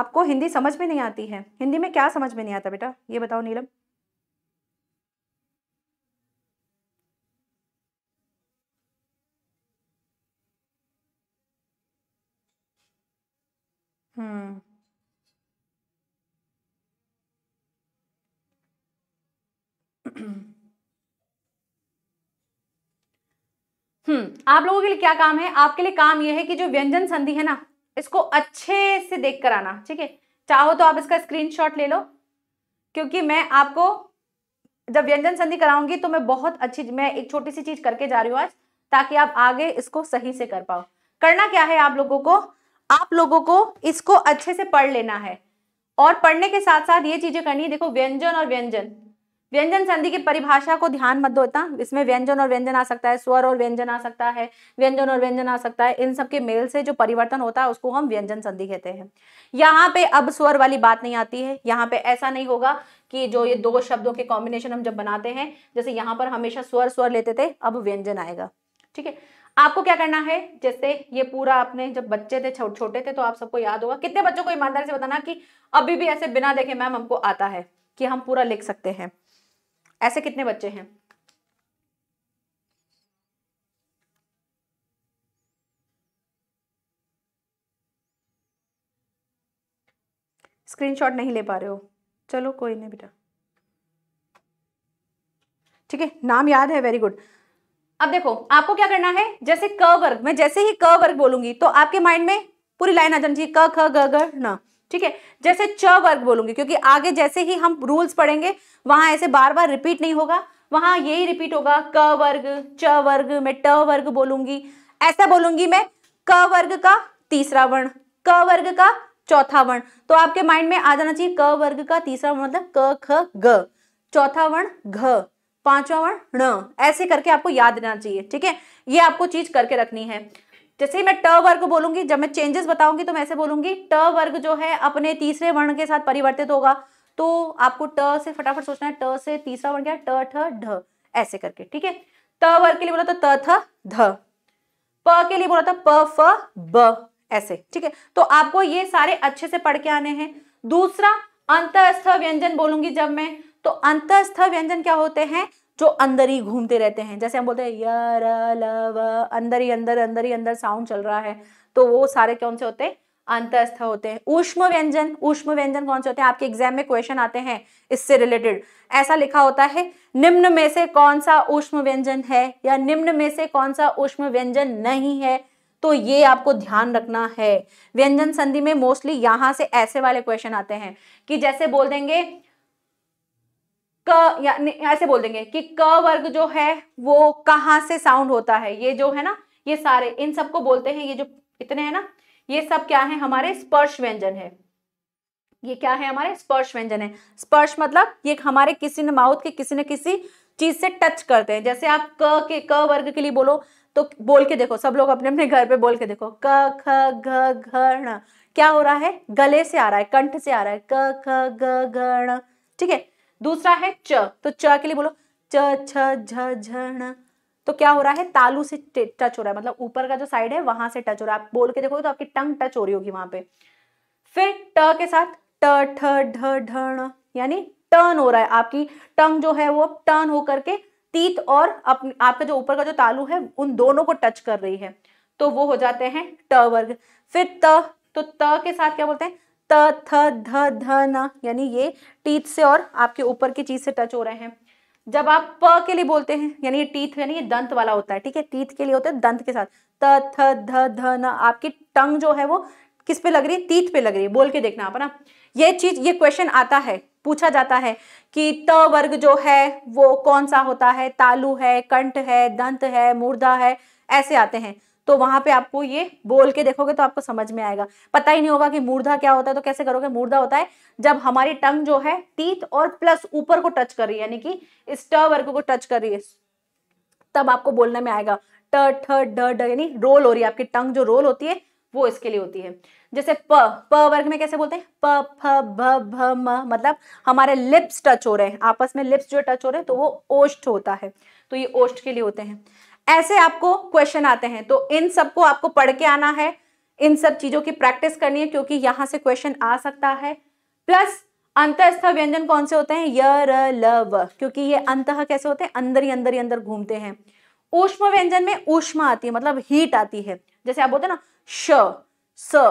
आपको हिंदी समझ में नहीं आती है हिंदी में क्या समझ में नहीं आता बेटा ये बताओ नीलम हम्म हम्म आप लोगों के लिए क्या काम है आपके लिए काम यह है कि जो व्यंजन संधि है ना इसको अच्छे से देख कर आना ठीक है चाहो तो आप इसका स्क्रीनशॉट ले लो क्योंकि मैं आपको जब व्यंजन संधि कराऊंगी तो मैं बहुत अच्छी मैं एक छोटी सी चीज करके जा रही हूँ आज ताकि आप आगे इसको सही से कर पाओ करना क्या है आप लोगों को आप लोगों को इसको अच्छे से पढ़ लेना है और पढ़ने के साथ साथ ये चीजें करनी है देखो व्यंजन और व्यंजन व्यंजन संधि की परिभाषा को ध्यान मत दो इतना इसमें व्यंजन और व्यंजन आ सकता है स्वर और व्यंजन आ सकता है व्यंजन और व्यंजन आ सकता है इन सब के मेल से जो परिवर्तन होता है उसको हम व्यंजन संधि कहते हैं यहाँ पे अब स्वर वाली बात नहीं आती है यहाँ पे ऐसा नहीं होगा कि जो ये दो शब्दों के कॉम्बिनेशन हम जब बनाते हैं जैसे यहाँ पर हमेशा स्वर स्वर लेते थे अब व्यंजन आएगा ठीक है आपको क्या करना है जैसे ये पूरा आपने जब बच्चे थे छोटे छोटे थे तो आप सबको याद होगा कितने बच्चों को ईमानदारी से बताना कि अभी भी ऐसे बिना देखे मैम हमको आता है कि हम पूरा लिख सकते हैं ऐसे कितने बच्चे हैं स्क्रीनशॉट नहीं ले पा रहे हो चलो कोई नहीं बेटा ठीक है नाम याद है वेरी गुड अब देखो आपको क्या करना है जैसे क वर्ग मैं जैसे ही क वर्ग बोलूंगी तो आपके माइंड में पूरी लाइन आ जानी चाहिए क ख ग ना ठीक है जैसे च वर्ग बोलूंगी क्योंकि आगे जैसे ही हम रूल्स पढ़ेंगे वहां ऐसे बार बार रिपीट नहीं होगा वहां यही रिपीट होगा क वर्ग च वर्ग मैं ट वर्ग बोलूंगी ऐसा बोलूंगी मैं क वर्ग का तीसरा वर्ण क वर्ग का चौथा वर्ण तो आपके माइंड में आ जाना चाहिए क वर्ग का तीसरा वर्ण मतलब क ख ग चौथा वर्ण घ पांचवा वर्ण ण ऐसे करके आपको याद रहना चाहिए ठीक है ये आपको चीज करके रखनी है जैसे ही मैं ट वर्ग बोलूंगी जब मैं चेंजेस बताऊंगी तो मैं ऐसे बोलूंगी ट वर्ग जो है अपने तीसरे वर्ण के साथ परिवर्तित होगा तो आपको ट से फटाफट सोचना है ट से तीसरा वर्ण क्या ट ठ ढ ऐसे करके ठीक है त वर्ग के लिए बोला तो त थ ध प के लिए बोला था तो प फ ब ऐसे ठीक है तो आपको ये सारे अच्छे से पढ़ के आने हैं दूसरा अंतस्थ व्यंजन बोलूंगी जब मैं तो अंतस्थ व्यंजन क्या होते हैं जो अंदर ही घूमते रहते हैं जैसे हम बोलते हैं यार अंदर ही अंदर अंदर ही अंदर साउंड चल रहा है तो वो सारे कौन से होते हैं अंतस्थ होते हैं ऊष्म व्यंजन ऊष्म व्यंजन कौन से होते हैं आपके एग्जाम में क्वेश्चन आते हैं इससे रिलेटेड ऐसा लिखा होता है निम्न में से कौन सा ऊष्म व्यंजन है या निम्न में से कौन सा ऊष्म व्यंजन नहीं है तो ये आपको ध्यान रखना है व्यंजन संधि में मोस्टली यहां से ऐसे वाले क्वेश्चन आते हैं कि जैसे बोल देंगे क या ऐसे बोल देंगे कि क वर्ग जो है वो कहाँ से साउंड होता है ये जो है ना ये सारे इन सबको बोलते हैं ये जो इतने हैं ना ये सब क्या है हमारे स्पर्श व्यंजन है ये क्या है हमारे स्पर्श व्यंजन है स्पर्श मतलब ये हमारे किसी न माउथ के किसी न किसी चीज से टच करते हैं जैसे आप क के क वर्ग के लिए बोलो तो बोल के देखो सब लोग अपने अपने घर पे बोल के देखो क ख घ घ क्या हो रहा है गले से आ रहा है कंठ से आ रहा है क ख घ घ ठीक है दूसरा है च तो च के लिए बोलो च छ झ तो क्या हो रहा है तालू से टच हो रहा है मतलब ऊपर का जो साइड है वहां से टच हो रहा है आप बोल के देखोगे तो आपकी टंग टच हो रही होगी वहां पे फिर ट के साथ ट ठ ढ ढण यानी टर्न हो रहा है आपकी टंग जो है वो टर्न हो करके तीत और अपने आपका जो ऊपर का जो तालू है उन दोनों को टच कर रही है तो वो हो जाते हैं ट वर्ग फिर त तो त के साथ क्या बोलते हैं त थ ध ध न यानी ये टीथ से और आपके ऊपर की चीज से टच हो रहे हैं जब आप प के लिए बोलते हैं यानी ये टीथ यानी ये दंत वाला होता है ठीक है टीथ के लिए होता है दंत के साथ त थ ध ध न आपकी टंग जो है वो किस पे लग रही है तीत पे लग रही है बोल के देखना आप ना ये चीज ये क्वेश्चन आता है पूछा जाता है कि त वर्ग जो है वो कौन सा होता है तालु है कंठ है दंत है मूर्धा है ऐसे आते हैं तो वहां पे आपको ये बोल के देखोगे तो आपको समझ में आएगा पता ही नहीं होगा कि मूर्धा क्या होता है तो कैसे करोगे मूर्धा होता है जब हमारी टंग जो है टीथ और प्लस ऊपर को टच कर रही है यानी कि इस ट वर्ग को टच कर रही है तब आपको बोलने में आएगा ट ठ यानी रोल हो रही है आपकी टंग जो रोल होती है वो इसके लिए होती है जैसे प प वर्ग में कैसे बोलते हैं प फ भ भ म मतलब हमारे लिप्स टच हो रहे हैं आपस में लिप्स जो टच हो रहे हैं तो वो ओष्ठ होता है तो ये ओष्ठ के लिए होते हैं ऐसे आपको क्वेश्चन आते हैं तो इन सबको आपको पढ़ के आना है इन सब चीजों की प्रैक्टिस करनी है क्योंकि यहां से क्वेश्चन आ सकता है प्लस अंतस्थ व्यंजन कौन से होते हैं य लव क्योंकि ये अंत कैसे होते हैं अंदर ही अंदर ही अंदर घूमते हैं उष्म व्यंजन में उष्मा आती है मतलब हीट आती है जैसे आप बोलते हैं ना श स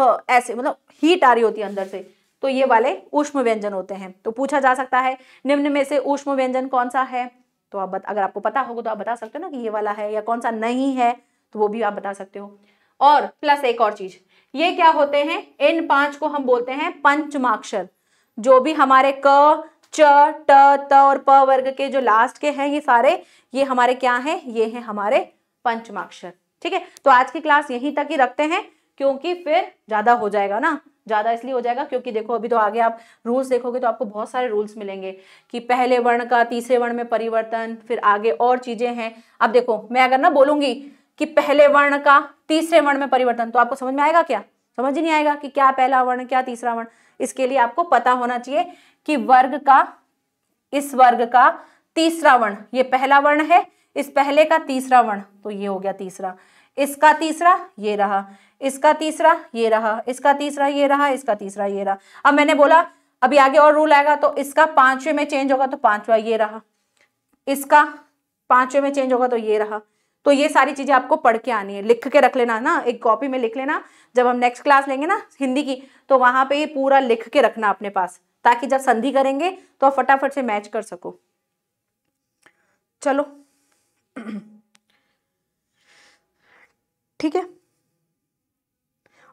ह ऐसे मतलब हीट आ रही होती है अंदर से तो ये वाले उष्म व्यंजन होते हैं तो पूछा जा सकता है निम्न में से उष्म व्यंजन कौन सा है तो आप बत, अगर आपको पता होगा तो आप बता सकते हो ना कि ये वाला है या कौन सा नहीं है तो वो भी आप बता सकते हो और प्लस एक और चीज ये क्या होते हैं इन पांच को हम बोलते हैं पंचमाक्षर जो भी हमारे क च ट त और प वर्ग के जो लास्ट के हैं ये सारे ये हमारे क्या हैं ये हैं हमारे पंचमाक्षर ठीक है तो आज की क्लास यहीं तक ही रखते हैं क्योंकि फिर ज्यादा हो जाएगा ना ज़्यादा इसलिए हो जाएगा क्योंकि देखो अभी तो आगे आप रूल्स देखोगे तो आपको बहुत सारे रूल्स मिलेंगे कि पहले वर्ण का तीसरे वर्ण में परिवर्तन फिर आगे और चीज़ें हैं अब देखो मैं अगर ना बोलूँगी कि पहले वर्ण का तीसरे वर्ण में परिवर्तन तो आपको समझ में आएगा क्या समझ ही नहीं आएगा कि क्या पहला वर्ण क्या तीसरा वर्ण इसके लिए आपको पता होना चाहिए कि वर्ग का इस वर्ग का तीसरा वर्ण ये पहला वर्ण है इस पहले का तीसरा वर्ण तो ये हो गया तीसरा इसका तीसरा ये रहा इसका तीसरा ये रहा इसका तीसरा ये रहा इसका तीसरा ये रहा अब मैंने बोला अभी आगे और रूल आएगा तो इसका पांचवे में चेंज होगा तो पांचवा ये रहा इसका पांचवे में चेंज होगा तो ये रहा तो ये सारी चीजें आपको पढ़ के आनी है लिख के रख लेना ना एक कॉपी में लिख लेना जब हम नेक्स्ट क्लास लेंगे ना हिंदी की तो वहां पे ये पूरा लिख के रखना अपने पास ताकि जब संधि करेंगे तो आप फटाफट से मैच कर सको चलो <clears throat> ठीक है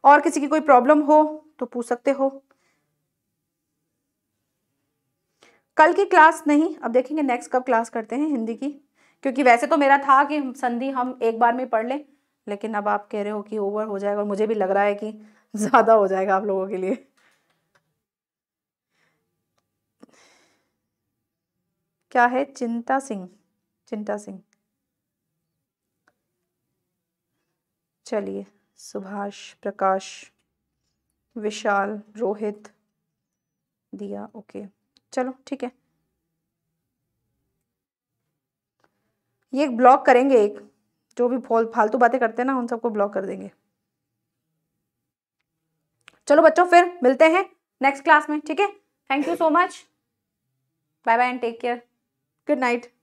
और किसी की कोई प्रॉब्लम हो तो पूछ सकते हो कल की क्लास नहीं अब देखेंगे नेक्स्ट कब क्लास करते हैं हिंदी की क्योंकि वैसे तो मेरा था कि संधि हम एक बार में पढ़ लें लेकिन अब आप कह रहे हो कि ओवर हो जाएगा और मुझे भी लग रहा है कि <laughs> ज़्यादा हो जाएगा आप लोगों के लिए क्या है चिंता सिंह चिंता सिंह चलिए सुभाष प्रकाश विशाल रोहित दिया ओके चलो ठीक है ये एक ब्लॉक करेंगे एक जो भी फालतू बातें करते हैं ना उन सबको ब्लॉक कर देंगे चलो बच्चों फिर मिलते हैं नेक्स्ट क्लास में ठीक है thank you so much bye bye and take care good night